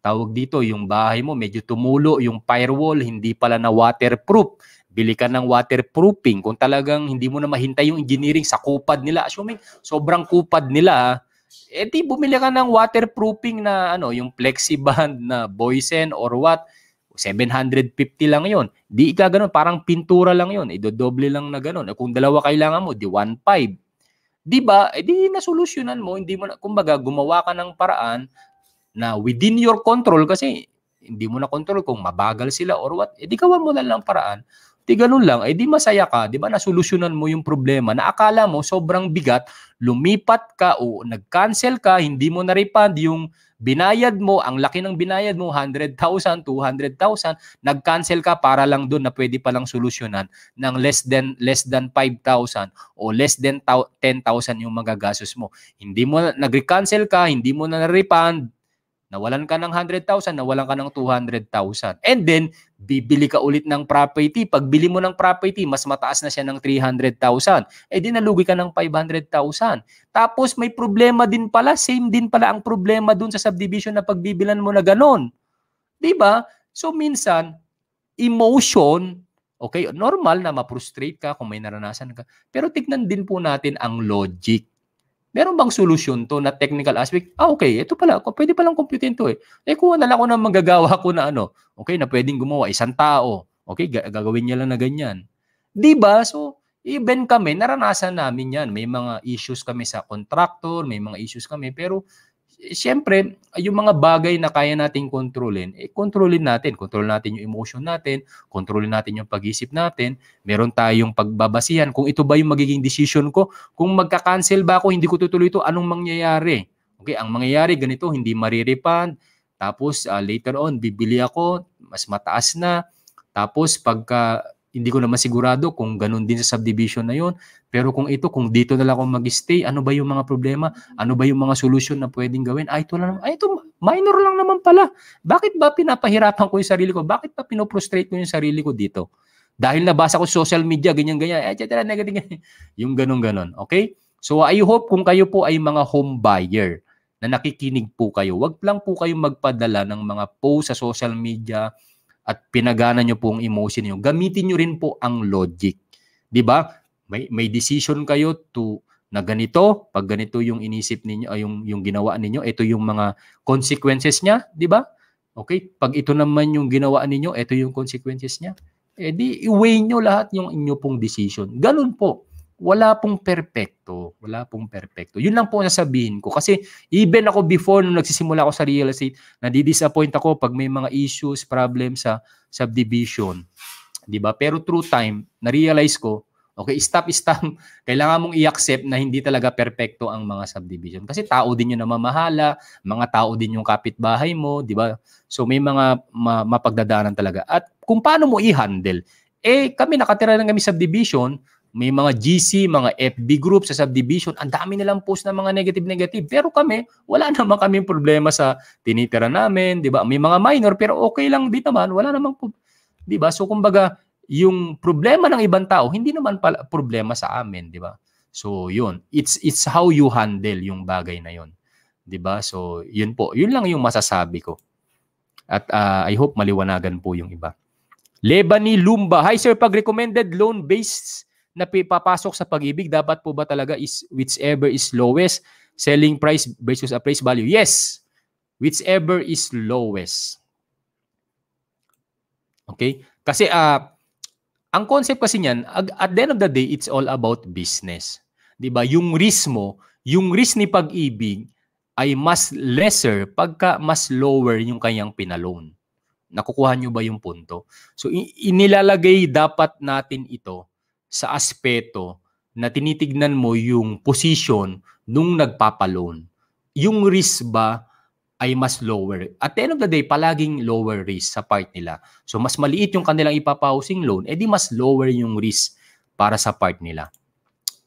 tawag dito, yung bahay mo medyo tumulo, yung firewall hindi pala na waterproof. Bili ka ng waterproofing kung talagang hindi mo na mahintay yung engineering sa kupad nila. Assuming sobrang kupad nila, eh di bumili ka ng waterproofing na ano, yung flexi band na Boysen or what 750 lang yon. Di ka parang pintura lang yon. Idodoble lang na ganun. Kung dalawa kailangan mo, di 1.5. Di ba? E di nasolusyonan mo. Hindi mo na, kumbaga, gumawa ka ng paraan na within your control kasi hindi mo na control kung mabagal sila or what. E di gawa mo na lang paraan. Di ganun lang. Eh di masaya ka. Di ba nasolusyonan mo yung problema na akala mo sobrang bigat. Lumipat ka o nag-cancel ka. Hindi mo na-refund yung Binayad mo, ang laki ng binayad mo, 100,000, 200,000, nag-cancel ka para lang doon na pwede palang solusyonan ng less than less than 5,000 o less than 10,000 yung magagastos mo. Hindi mo nag-cancel ka, hindi mo na refund, nawalan ka ng 100,000, nawalan ka ng 200,000. And then, bibili ka ulit ng property. Pag bili mo ng property, mas mataas na siya ng 300,000. Eh di nalugi ka ng 500,000. Tapos may problema din pala, same din pala ang problema dun sa subdivision na pagbibilan mo na ganon. ba? Diba? So minsan, emotion, okay, normal na ma-frustrate ka kung may naranasan ka. Pero tignan din po natin ang logic meron bang solusyon to na technical aspect? Ah, okay, ito pala, pwede palang computein to eh. Eh, kuha na lang ako ng magagawa ko na ano, okay, na pwedeng gumawa, isang tao. Okay, gagawin niya lang na ganyan. Di ba? So, even kami, naranasan namin yan. May mga issues kami sa contractor, may mga issues kami, pero syempre, yung mga bagay na kaya nating kontrolin, eh, kontrolin natin. Kontrol natin yung emotion natin, kontrolin natin yung pag-isip natin, meron tayong pagbabasihan. Kung ito ba yung magiging decision ko, kung magka-cancel ba ako, hindi ko tutuloy ito, anong mangyayari? Okay, ang mangyayari ganito, hindi marirefund, tapos uh, later on, bibili ako, mas mataas na, tapos pagka hindi ko naman sigurado kung ganun din sa subdivision na yon. Pero kung ito, kung dito na lang ako mag-stay, ano ba yung mga problema? Ano ba yung mga solusyon na pwedeng gawin? Ay, ito lang, ay, ito, minor lang naman pala. Bakit ba pinapahirapan ko yung sarili ko? Bakit pa pino pinoprostrate ko yung sarili ko dito? Dahil nabasa ko social media, ganyan-ganyan, et cetera, negative, ganyan. Yung ganun-ganun, okay? So, I hope kung kayo po ay mga home buyer na nakikinig po kayo, wag lang po kayong magpadala ng mga post sa social media, at pinagana nyo po ang emotion niyo. Gamitin nyo rin po ang logic. 'Di ba? May may decision kayo to na ganito, pag ganito yung inisip ninyo, ay yung yung ginawa ninyo, ito yung mga consequences niya, 'di ba? Okay? Pag ito naman yung ginawa ninyo, ito yung consequences niya. Eh di i-weigh nyo lahat yung inyo pong decision. Ganun po wala pong perpekto. Wala pong perpekto. Yun lang po ang sasabihin ko. Kasi even ako before, nung nagsisimula ako sa real estate, nadidisappoint ako pag may mga issues, problems sa subdivision. ba diba? Pero through time, na-realize ko, okay, stop, stop. Kailangan mong i-accept na hindi talaga perpekto ang mga subdivision. Kasi tao din yung namamahala, mga tao din yung kapitbahay mo, di ba? So may mga ma- mapagdadaanan talaga. At kung paano mo i-handle, eh kami nakatira lang kami subdivision, may mga GC, mga FB group sa subdivision, ang dami nilang post ng mga negative-negative. Pero kami, wala naman kaming problema sa tinitira namin, 'di ba? May mga minor pero okay lang din naman, wala namang 'di ba? So kumbaga, yung problema ng ibang tao hindi naman pala problema sa amin, 'di ba? So 'yun, it's it's how you handle yung bagay na 'yon. 'Di ba? So 'yun po, 'yun lang yung masasabi ko. At uh, I hope maliwanagan po yung iba. Lebani Lumba. Hi sir, pag recommended loan-based na papasok sa pag-ibig, dapat po ba talaga is whichever is lowest, selling price versus appraised value? Yes, whichever is lowest. Okay? Kasi uh, ang concept kasi niyan, at the end of the day, it's all about business. 'Di ba? Yung risk mo, yung risk ni pag-ibig ay mas lesser pagka mas lower yung kanyang pinaloan. Nakukuha nyo ba yung punto? So inilalagay dapat natin ito sa aspeto na tinitignan mo yung position nung nagpapaloan. Yung risk ba ay mas lower. At the end of the day, palaging lower risk sa part nila. So mas maliit yung kanilang ipapahousing loan, edi mas lower yung risk para sa part nila.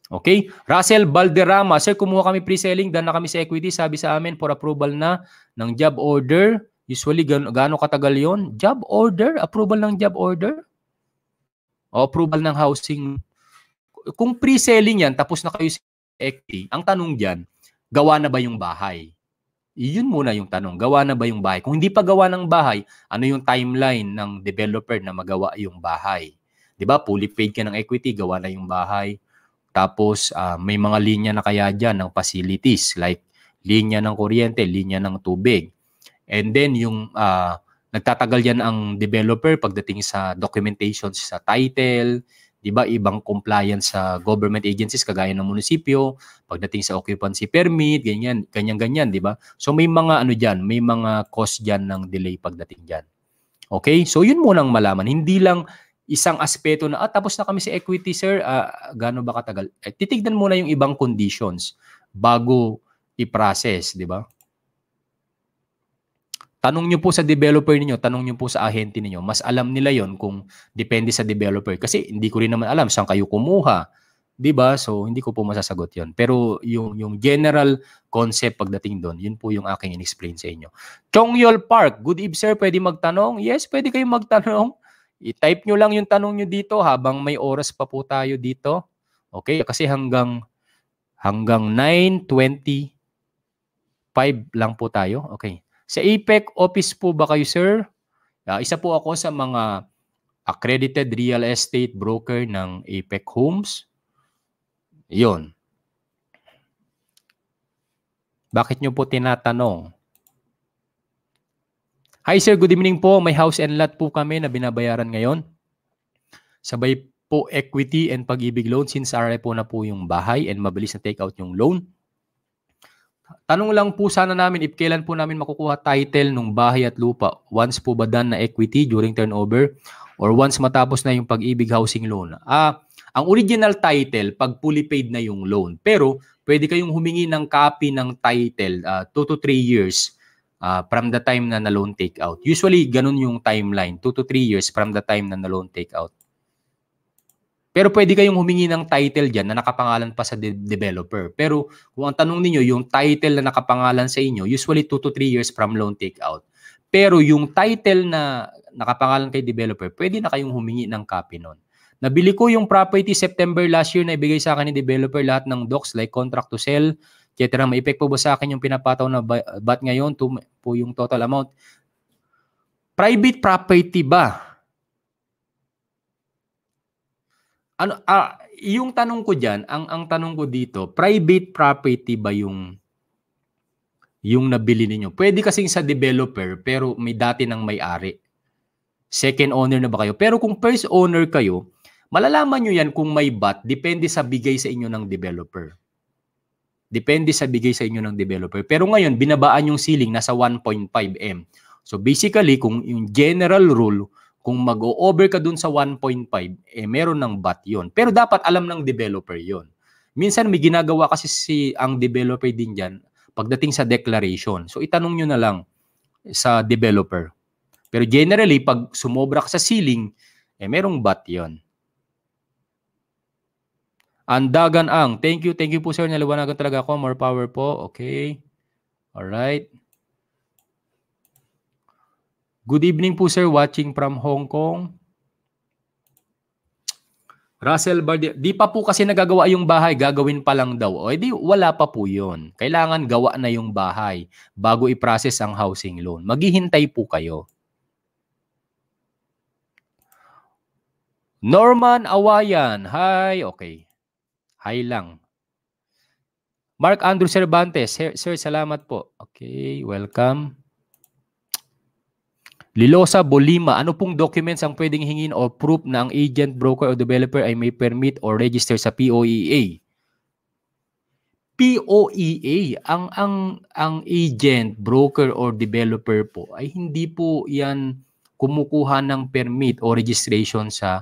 Okay? Russell Balderrama, sir, kumuha kami pre-selling, na kami sa equity, sabi sa amin for approval na ng job order. Usually, gaano katagal yon Job order? Approval ng job order? o approval ng housing. Kung pre-selling yan, tapos na kayo sa equity, ang tanong diyan, gawa na ba yung bahay? Iyon muna yung tanong, gawa na ba yung bahay? Kung hindi pa gawa ng bahay, ano yung timeline ng developer na magawa yung bahay? 'Di ba? Fully paid ka ng equity, gawa na yung bahay. Tapos uh, may mga linya na kaya diyan ng facilities like linya ng kuryente, linya ng tubig. And then yung uh, nagtatagal yan ang developer pagdating sa documentation sa title, 'di ba? Ibang compliance sa government agencies kagaya ng munisipyo, pagdating sa occupancy permit, ganyan, ganyan-ganyan, 'di ba? So may mga ano diyan, may mga cost diyan ng delay pagdating diyan. Okay? So yun muna ang malaman, hindi lang isang aspeto na ah, tapos na kami sa equity sir, ah, gaano ba katagal? Eh, titignan muna yung ibang conditions bago i-process, 'di ba? Tanong nyo po sa developer niyo, tanong nyo po sa ahente niyo. Mas alam nila yon kung depende sa developer. Kasi hindi ko rin naman alam saan kayo kumuha. 'Di ba? So hindi ko po masasagot yon. Pero yung yung general concept pagdating doon, yun po yung aking inexplain sa inyo. Chongyol Park, good eve sir, pwede magtanong? Yes, pwede kayong magtanong. I-type nyo lang yung tanong nyo dito habang may oras pa po tayo dito. Okay? Kasi hanggang hanggang 9:20 5 lang po tayo. Okay. Sa APEC office po ba kayo, sir? Uh, isa po ako sa mga accredited real estate broker ng APEC Homes. Yon. Bakit nyo po tinatanong? Hi sir, good evening po. May house and lot po kami na binabayaran ngayon. Sabay po equity and pag-ibig loan since aray po na po yung bahay and mabilis na take out yung loan. Tanong lang po sana namin if kailan po namin makukuha title ng bahay at lupa. Once po ba done na equity during turnover or once matapos na yung pag-ibig housing loan? Ah, ang original title pag fully paid na yung loan. Pero pwede kayong humingi ng copy ng title 2 uh, ah, to 3 years uh, from the time na na-loan take out. Usually ganun yung timeline, 2 to 3 years from the time na na-loan take out. Pero pwede kayong humingi ng title dyan na nakapangalan pa sa de- developer. Pero kung ang tanong ninyo, yung title na nakapangalan sa inyo, usually 2 to 3 years from loan takeout. Pero yung title na nakapangalan kay developer, pwede na kayong humingi ng copy nun. Nabili ko yung property September last year na ibigay sa akin ni developer lahat ng docs like contract to sell, etc. Ma-effect po ba sa akin yung pinapataw na bat ngayon to po yung total amount? Private property ba ano ah, yung tanong ko diyan, ang ang tanong ko dito, private property ba yung yung nabili niyo? Pwede kasing sa developer pero may dati nang may-ari. Second owner na ba kayo? Pero kung first owner kayo, malalaman niyo yan kung may bat depende sa bigay sa inyo ng developer. Depende sa bigay sa inyo ng developer. Pero ngayon, binabaan yung ceiling nasa 1.5M. So basically, kung yung general rule, kung mag-over ka dun sa 1.5, eh meron ng bat yon. Pero dapat alam ng developer yon. Minsan may ginagawa kasi si ang developer din dyan pagdating sa declaration. So itanong nyo na lang sa developer. Pero generally, pag sumobra ka sa ceiling, eh merong bat yon. Andagan ang. Thank you, thank you po sir. Naliwanagan talaga ako. More power po. Okay. All right. Good evening po sir, watching from Hong Kong. Russell Bardia, di pa po kasi nagagawa yung bahay, gagawin pa lang daw. O di wala pa po yun. Kailangan gawa na yung bahay bago i-process ang housing loan. Maghihintay po kayo. Norman Awayan, hi, okay. Hi lang. Mark Andrew Cervantes, sir, sir salamat po. Okay, welcome. Lilosa, Bolima, ano pong documents ang pwedeng hingin o proof na ang agent, broker o developer ay may permit or register sa POEA? POEA ang ang ang agent, broker or developer po ay hindi po 'yan kumukuha ng permit o registration sa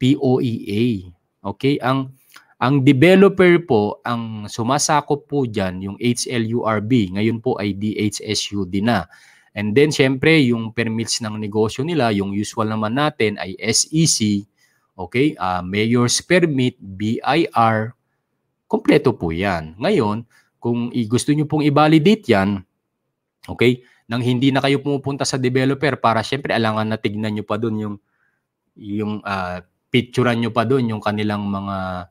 POEA. Okay? Ang ang developer po ang sumasakop po diyan yung HLURB, ngayon po ay DHSUD na. And then syempre yung permits ng negosyo nila, yung usual naman natin ay SEC, okay, uh, mayor's permit, BIR, kompleto po 'yan. Ngayon, kung gusto niyo pong i-validate 'yan, okay, nang hindi na kayo pumupunta sa developer para syempre alangan na tignan niyo pa doon yung yung uh, picturean niyo pa doon yung kanilang mga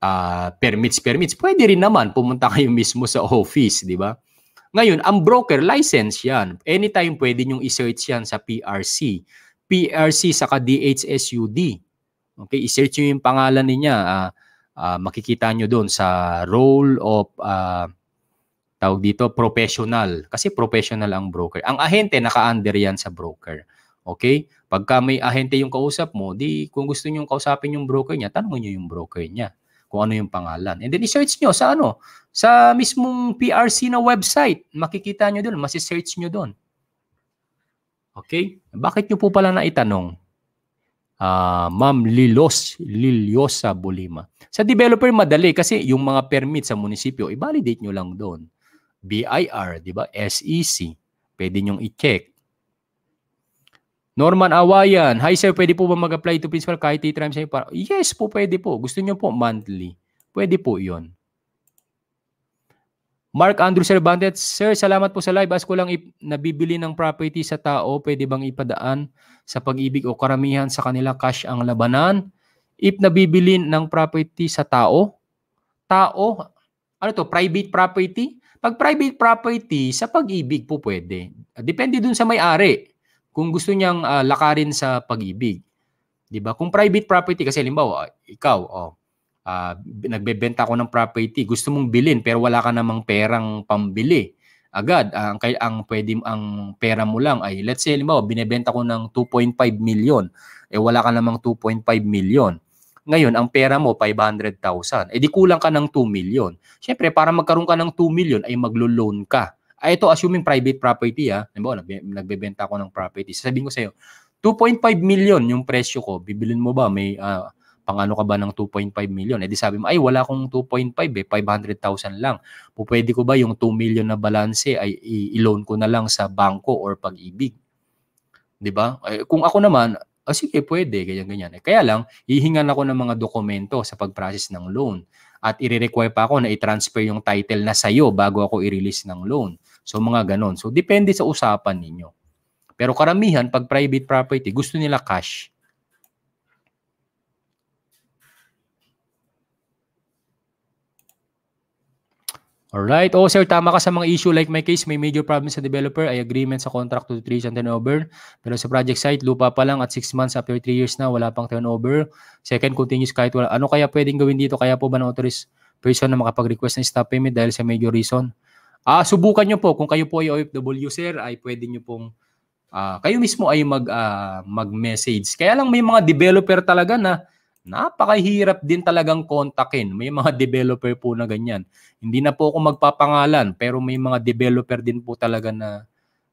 uh, permits permits. Pwede rin naman pumunta kayo mismo sa office, di ba? Ngayon, ang broker license yan. Anytime pwede nyo i-search yan sa PRC. PRC sa DHSUD. Okay, i-search niyo yung pangalan niya. Uh, uh, makikita niyo doon sa role of uh, tawag dito, professional. Kasi professional ang broker. Ang ahente, naka-under yan sa broker. Okay? Pagka may ahente yung kausap mo, di kung gusto nyo kausapin yung broker niya, tanungin niyo yung broker niya kung ano yung pangalan. And then i-search nyo sa ano, sa mismong PRC na website, makikita nyo doon, masi-search nyo doon. Okay? Bakit nyo po pala na itanong? Uh, ah, Ma'am Lilos, Liliosa Bulima. Sa developer, madali kasi yung mga permit sa munisipyo, i-validate nyo lang doon. BIR, di ba? SEC. Pwede nyong i-check. Norman Awayan, Hi sir, pwede po ba mag-apply to principal kahit 8 sa a Yes po, pwede po. Gusto niyo po monthly. Pwede po yon. Mark Andrew Cervantes, Sir, salamat po sa live. As ko lang if nabibili ng property sa tao, pwede bang ipadaan sa pag-ibig o karamihan sa kanila cash ang labanan? If nabibili ng property sa tao, tao, ano to, private property? Pag private property, sa pag-ibig po pwede. Depende dun sa may-ari kung gusto niyang uh, lakarin sa pag-ibig. 'Di ba? Kung private property kasi halimbawa, ikaw oh, uh, nagbebenta ako ng property, gusto mong bilhin pero wala ka namang perang pambili. Agad ang ang pwede ang pera mo lang ay let's say halimbawa binebenta ko ng 2.5 million, eh wala ka namang 2.5 million. Ngayon, ang pera mo 500,000. Eh di kulang ka ng 2 million. Syempre, para magkaroon ka ng 2 million ay maglo-loan ka ay ah, ito assuming private property ha, ah. halimbawa nagbebenta ako ng property, sasabihin ko sa iyo, 2.5 million yung presyo ko, bibilin mo ba? May uh, pangano ka ba ng 2.5 million? Eh di sabi mo, ay wala akong 2.5 eh, 500,000 lang. Pwede ko ba yung 2 million na balanse ay i-loan ko na lang sa bangko or pag-ibig? 'Di ba? Eh, kung ako naman, ah, sige, pwede, ganyan ganyan. Eh, kaya lang, hihingan ako ng mga dokumento sa pag-process ng loan at i-require pa ako na i-transfer yung title na sa'yo bago ako i-release ng loan. So mga ganon. So depende sa usapan ninyo. Pero karamihan, pag private property, gusto nila cash. Alright. Oh, sir, tama ka sa mga issue. Like my case, may major problem sa developer. ay agreement sa contract to 3 years and turnover. Pero sa project site, lupa pa lang at 6 months after 3 years na, wala pang turnover. Second, continuous kahit wala. Ano kaya pwedeng gawin dito? Kaya po ba na authorized person na makapag-request ng stop payment dahil sa major reason? Ah, subukan nyo po kung kayo po ay OFW sir, ay pwede nyo pong uh, kayo mismo ay mag uh, mag-message. Kaya lang may mga developer talaga na napakahirap din talagang kontakin. May mga developer po na ganyan. Hindi na po ako magpapangalan, pero may mga developer din po talaga na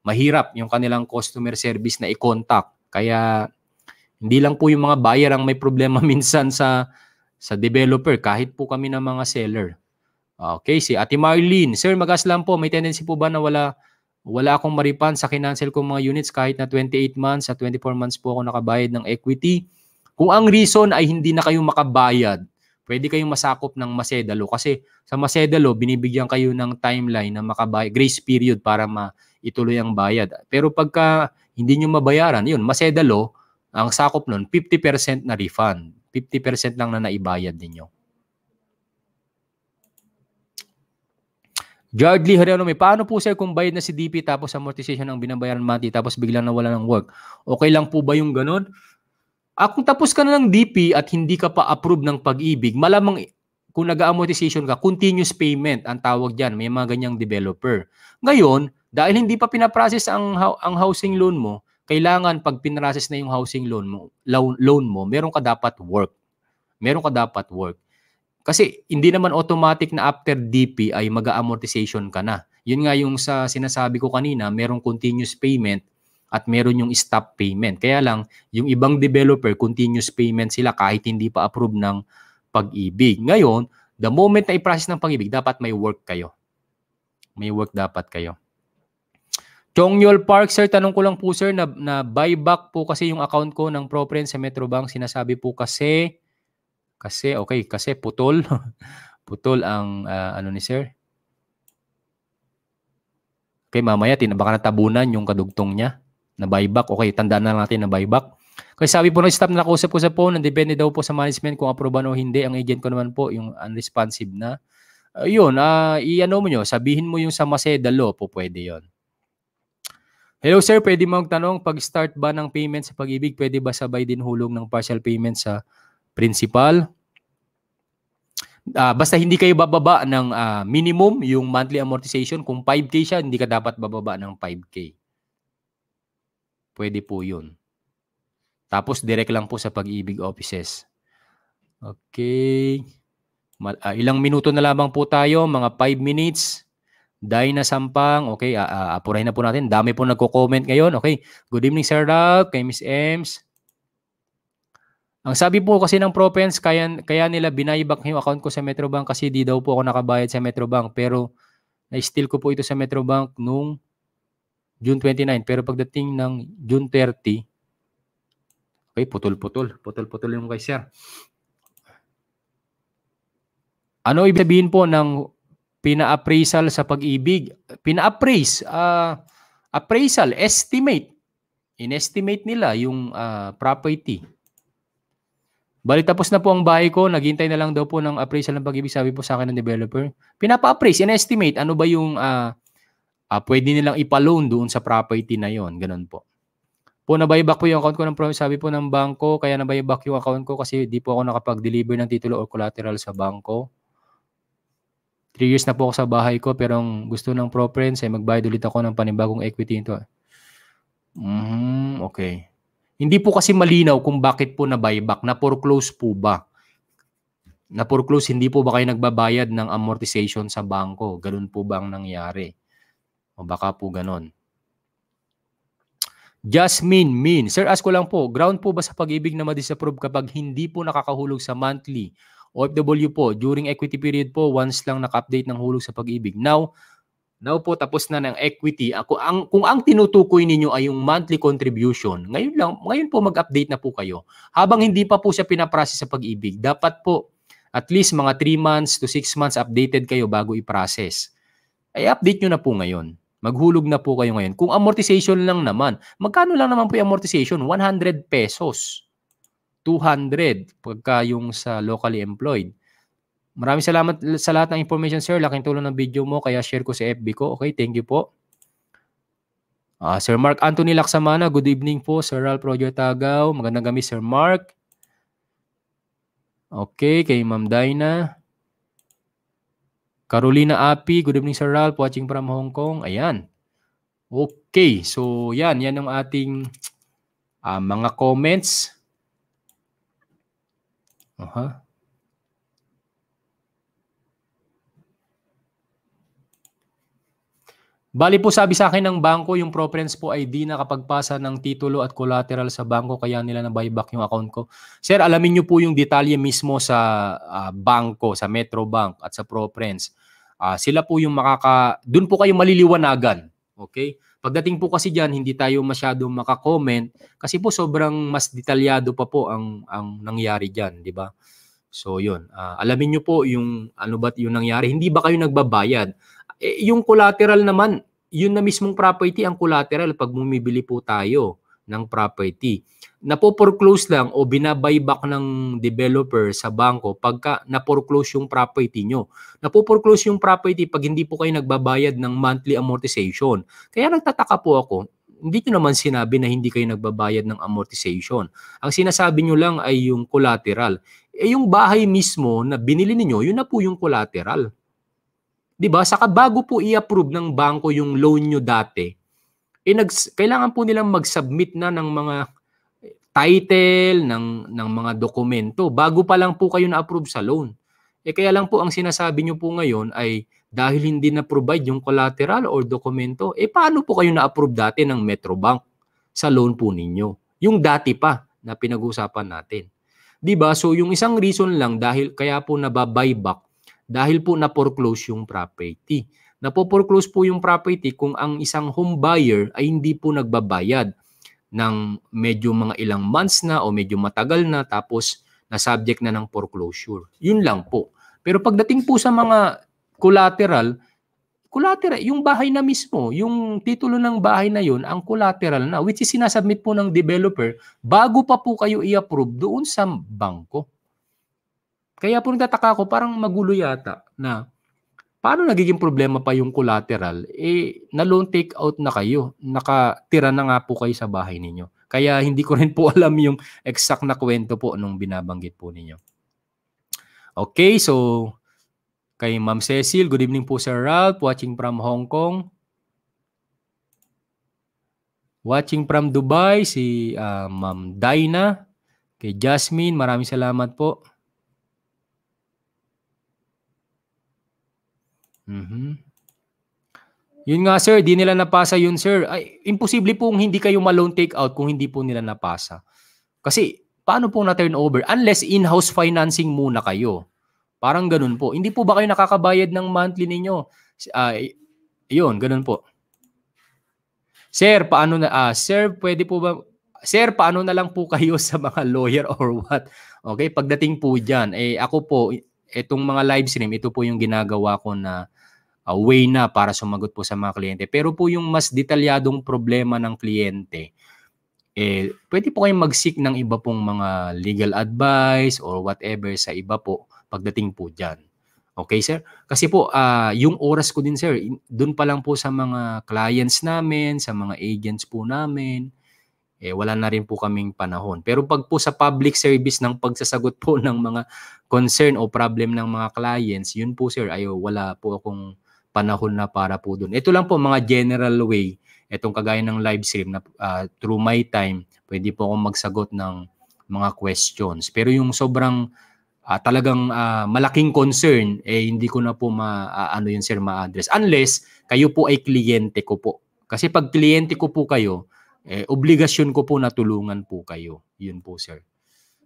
mahirap yung kanilang customer service na i-contact. Kaya hindi lang po yung mga buyer ang may problema minsan sa sa developer kahit po kami ng mga seller. Okay, si Ate Marlene. Sir, magas lang po. May tendency po ba na wala, wala akong maripan sa kinancel kong mga units kahit na 28 months sa 24 months po ako nakabayad ng equity? Kung ang reason ay hindi na kayo makabayad, pwede kayong masakop ng Masedalo. Kasi sa Masedalo, binibigyan kayo ng timeline na makabayad, grace period para maituloy ang bayad. Pero pagka hindi nyo mabayaran, yun, Masedalo, ang sakop nun, 50% na refund. 50% lang na naibayad ninyo. Yardley Herrero, may paano po sir kung bayad na si DP tapos amortization ang binabayaran mati tapos biglang nawala ng work? Okay lang po ba yung ganun? Ah, kung tapos ka na ng DP at hindi ka pa approve ng pag-ibig, malamang kung nag-amortization ka, continuous payment ang tawag dyan. May mga ganyang developer. Ngayon, dahil hindi pa pinaprocess ang, ang housing loan mo, kailangan pag pinrases na yung housing loan mo, loan, loan mo, meron ka dapat work. Meron ka dapat work. Kasi hindi naman automatic na after DP ay mag-amortization ka na. Yun nga yung sa sinasabi ko kanina, merong continuous payment at meron yung stop payment. Kaya lang, yung ibang developer, continuous payment sila kahit hindi pa approve ng pag-ibig. Ngayon, the moment na i-process ng pag-ibig, dapat may work kayo. May work dapat kayo. Chongyol Park, sir, tanong ko lang po, sir, na, na buyback po kasi yung account ko ng ProPrint sa Metrobank. Sinasabi po kasi kasi, okay, kasi putol. putol ang uh, ano ni sir. Okay, mamaya tinabaka na tabunan yung kadugtong niya na buyback. Okay, tandaan na natin na buyback. Kasi sabi po ng staff na nakausap ko sa phone, depende daw po sa management kung aproban o hindi. Ang agent ko naman po, yung unresponsive na. Uh, yun, uh, ah, i-ano mo nyo, sabihin mo yung sa Maseda Law po, pwede yon. Hello sir, pwede mo magtanong, pag-start ba ng payment sa pag-ibig, pwede ba sabay din hulog ng partial payment sa principal. Uh, basta hindi kayo bababa ng uh, minimum yung monthly amortization. Kung 5K siya, hindi ka dapat bababa ng 5K. Pwede po yun. Tapos direct lang po sa pag-ibig offices. Okay. Mal- uh, ah, ilang minuto na lamang po tayo, mga 5 minutes. Dina Sampang, okay, uh, uh, apurahin na po natin. Dami po nagko-comment ngayon, okay. Good evening, Sir Ralph, kay Miss Ems. Ang sabi po kasi ng Propens, kaya, kaya nila binaybak yung account ko sa Metrobank kasi di daw po ako nakabayad sa Metrobank. Pero na-steal ko po ito sa Metrobank nung June 29. Pero pagdating ng June 30, okay, putol-putol. Putol-putol yung kay sir. Ano ibig sabihin po ng pina-appraisal sa pag-ibig? Pina-appraise, uh, appraisal, estimate. Inestimate nila yung uh, property Bali, tapos na po ang bahay ko. Naghintay na lang daw po ng appraisal ng pag-ibig sabi po sa akin ng developer. Pinapa-appraise, in-estimate, ano ba yung uh, uh, pwede nilang ipa-loan doon sa property na yon Ganun po. Po, nabayback po yung account ko ng promise, sabi po ng bangko, kaya nabayback yung account ko kasi di po ako nakapag-deliver ng titulo or collateral sa bangko. 3 years na po ako sa bahay ko, pero ang gusto ng preference ay magbayad ulit ako ng panibagong equity nito. Mm, okay. Hindi po kasi malinaw kung bakit po na buyback, na foreclose po ba? Na foreclose, hindi po ba kayo nagbabayad ng amortization sa bangko? Ganun po ba ang nangyari? O baka po ganun. Jasmine Min, Sir, ask ko lang po, ground po ba sa pag-ibig na madisapprove kapag hindi po nakakahulog sa monthly? OFW po, during equity period po, once lang naka-update ng hulog sa pag-ibig. Now, Now po tapos na ng equity. Ako ang kung ang tinutukoy ninyo ay yung monthly contribution. Ngayon lang, ngayon po mag-update na po kayo. Habang hindi pa po siya pinaprocess sa pag-ibig, dapat po at least mga 3 months to 6 months updated kayo bago i-process. Ay update nyo na po ngayon. Maghulog na po kayo ngayon. Kung amortization lang naman, magkano lang naman po yung amortization? 100 pesos. 200 pagka yung sa locally employed. Maraming salamat sa lahat ng information, sir. Laking tulong ng video mo, kaya share ko sa FB ko. Okay, thank you po. Uh, sir Mark Anthony Laksamana, good evening po. Sir Ralph Roger Tagaw, magandang gabi, Sir Mark. Okay, kay Ma'am Dina. Carolina Api, good evening, Sir Ralph, watching from Hong Kong. Ayan. Okay, so yan, yan ang ating uh, mga comments. Aha. Uh-huh. Bali po sabi sa akin ng bangko, yung preference po ay di nakapagpasa ng titulo at collateral sa bangko kaya nila na buy back yung account ko. Sir, alamin niyo po yung detalye mismo sa uh, bangko, sa Metro Bank at sa preference. Uh, ah, sila po yung makaka... Doon po kayo maliliwanagan. Okay? Pagdating po kasi diyan, hindi tayo masyado makakomment kasi po sobrang mas detalyado pa po ang ang nangyari diyan, di ba? So yun, uh, alamin niyo po yung ano ba yung nangyari. Hindi ba kayo nagbabayad? Eh, yung collateral naman, yun na mismong property ang collateral pag bumibili po tayo ng property. Napo-foreclose lang o binabayback ng developer sa bangko pagka na-foreclose yung property nyo. Napo-foreclose yung property pag hindi po kayo nagbabayad ng monthly amortization. Kaya nagtataka po ako, hindi nyo naman sinabi na hindi kayo nagbabayad ng amortization. Ang sinasabi nyo lang ay yung collateral. Eh yung bahay mismo na binili niyo yun na po yung collateral. 'Di ba? Saka bago po i-approve ng bangko yung loan nyo dati, eh, nags- kailangan po nilang mag-submit na ng mga title ng ng mga dokumento bago pa lang po kayo na-approve sa loan. Eh kaya lang po ang sinasabi nyo po ngayon ay dahil hindi na provide yung collateral or dokumento, eh paano po kayo na-approve dati ng Metrobank sa loan po ninyo? Yung dati pa na pinag usapan natin. 'Di ba? So yung isang reason lang dahil kaya po nababuyback dahil po na-foreclose yung property. Napo-foreclose po yung property kung ang isang home buyer ay hindi po nagbabayad ng medyo mga ilang months na o medyo matagal na tapos na subject na ng foreclosure. Yun lang po. Pero pagdating po sa mga collateral, collateral, yung bahay na mismo, yung titulo ng bahay na yun, ang collateral na, which is sinasubmit po ng developer bago pa po kayo i-approve doon sa bangko. Kaya po nagtataka ako, parang magulo yata na paano nagiging problema pa yung collateral? Eh, na loan take out na kayo. Nakatira na nga po kayo sa bahay ninyo. Kaya hindi ko rin po alam yung exact na kwento po nung binabanggit po ninyo. Okay, so kay Ma'am Cecil, good evening po Sir Ralph, watching from Hong Kong. Watching from Dubai, si uh, Ma'am Dina. Kay Jasmine, maraming salamat po. Mm-hmm. Yun nga sir, di nila napasa yun sir. Ay, imposible pong hindi kayo ma-loan take out kung hindi po nila napasa. Kasi paano po na turnover? Unless in-house financing muna kayo. Parang ganun po. Hindi po ba kayo nakakabayad ng monthly ninyo? Uh, yun, ganun po. Sir, paano na uh, sir, pwede po ba Sir, paano na lang po kayo sa mga lawyer or what? Okay, pagdating po diyan, eh ako po itong mga live stream, ito po yung ginagawa ko na uh, way na para sumagot po sa mga kliyente. Pero po yung mas detalyadong problema ng kliyente, eh, pwede po kayong mag-seek ng iba pong mga legal advice or whatever sa iba po pagdating po dyan. Okay, sir? Kasi po, uh, yung oras ko din, sir, doon pa lang po sa mga clients namin, sa mga agents po namin, eh, wala na rin po kaming panahon. Pero pag po sa public service ng pagsasagot po ng mga concern o problem ng mga clients, yun po, sir, ayo, wala po akong panahon na para po doon. Ito lang po mga general way, itong kagaya ng live stream na uh, through my time, pwede po akong magsagot ng mga questions. Pero yung sobrang uh, talagang uh, malaking concern, eh hindi ko na po ma, uh, ano yun sir, ma-address. Unless kayo po ay kliyente ko po. Kasi pag kliyente ko po kayo, eh, obligasyon ko po na tulungan po kayo. Yun po sir.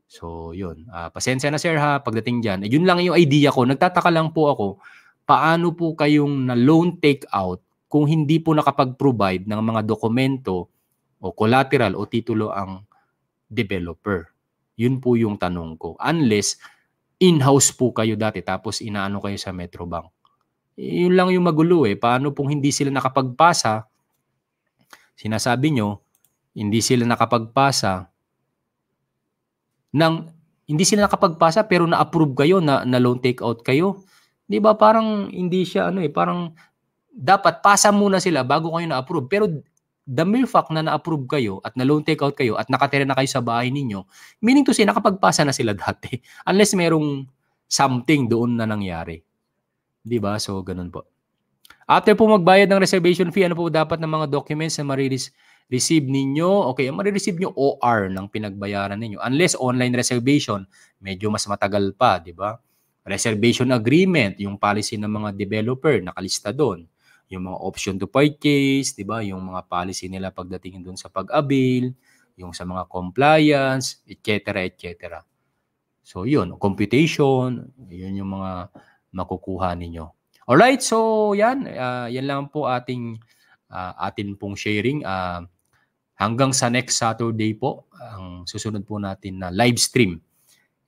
So, yun. Uh, pasensya na sir ha, pagdating dyan. Eh, yun lang yung idea ko. Nagtataka lang po ako paano po kayong na loan take out kung hindi po nakapag-provide ng mga dokumento o collateral o titulo ang developer? Yun po yung tanong ko. Unless in-house po kayo dati tapos inaano kayo sa Metrobank. Yun lang yung magulo eh. Paano pong hindi sila nakapagpasa? Sinasabi nyo, hindi sila nakapagpasa ng hindi sila nakapagpasa pero na-approve kayo na, na loan take out kayo 'Di ba parang hindi siya ano eh, parang dapat pasa muna sila bago kayo na-approve. Pero the mere fact na na-approve kayo at na loan takeout kayo at nakatira na kayo sa bahay ninyo, meaning to say nakapagpasa na sila dati unless merong something doon na nangyari. 'Di ba? So ganun po. After po magbayad ng reservation fee, ano po dapat ng mga documents na receive ninyo? Okay, marireceive nyo OR ng pinagbayaran ninyo. Unless online reservation, medyo mas matagal pa, di ba? reservation agreement, yung policy ng mga developer, nakalista doon. Yung mga option to purchase, di ba? Yung mga policy nila pagdating doon sa pag-avail, yung sa mga compliance, etc. etc. So yun, computation, yun yung mga makukuha ninyo. All right, so yan, uh, yan lang po ating uh, atin pong sharing. Uh, hanggang sa next Saturday po, ang susunod po natin na live stream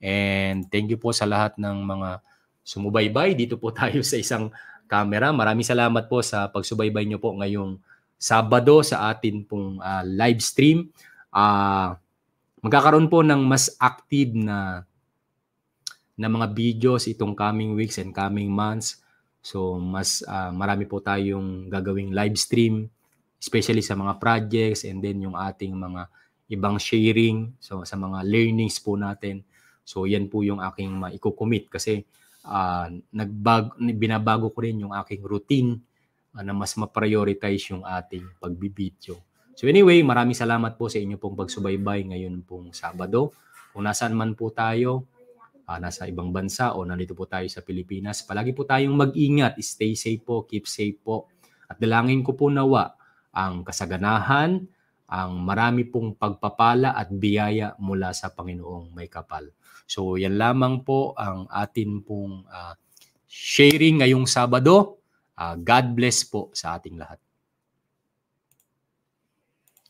And thank you po sa lahat ng mga sumubaybay. Dito po tayo sa isang camera. Maraming salamat po sa pagsubaybay nyo po ngayong Sabado sa atin pong uh, live stream. Uh, magkakaroon po ng mas active na na mga videos itong coming weeks and coming months. So mas uh, marami po tayong gagawing live stream especially sa mga projects and then yung ating mga ibang sharing so sa mga learnings po natin So yan po yung aking maiko-commit kasi uh, nagbag, binabago ko rin yung aking routine uh, na mas ma-prioritize yung ating pagbibidyo. So anyway, maraming salamat po sa inyo pong pagsubaybay ngayon pong Sabado. Kung nasaan man po tayo, uh, nasa ibang bansa o nandito po tayo sa Pilipinas, palagi po tayong mag-ingat, stay safe po, keep safe po. At dalangin ko po nawa ang kasaganahan, ang marami pong pagpapala at biyaya mula sa Panginoong may kapal. So yan lamang po ang atin pong uh, sharing ngayong Sabado. Uh, God bless po sa ating lahat.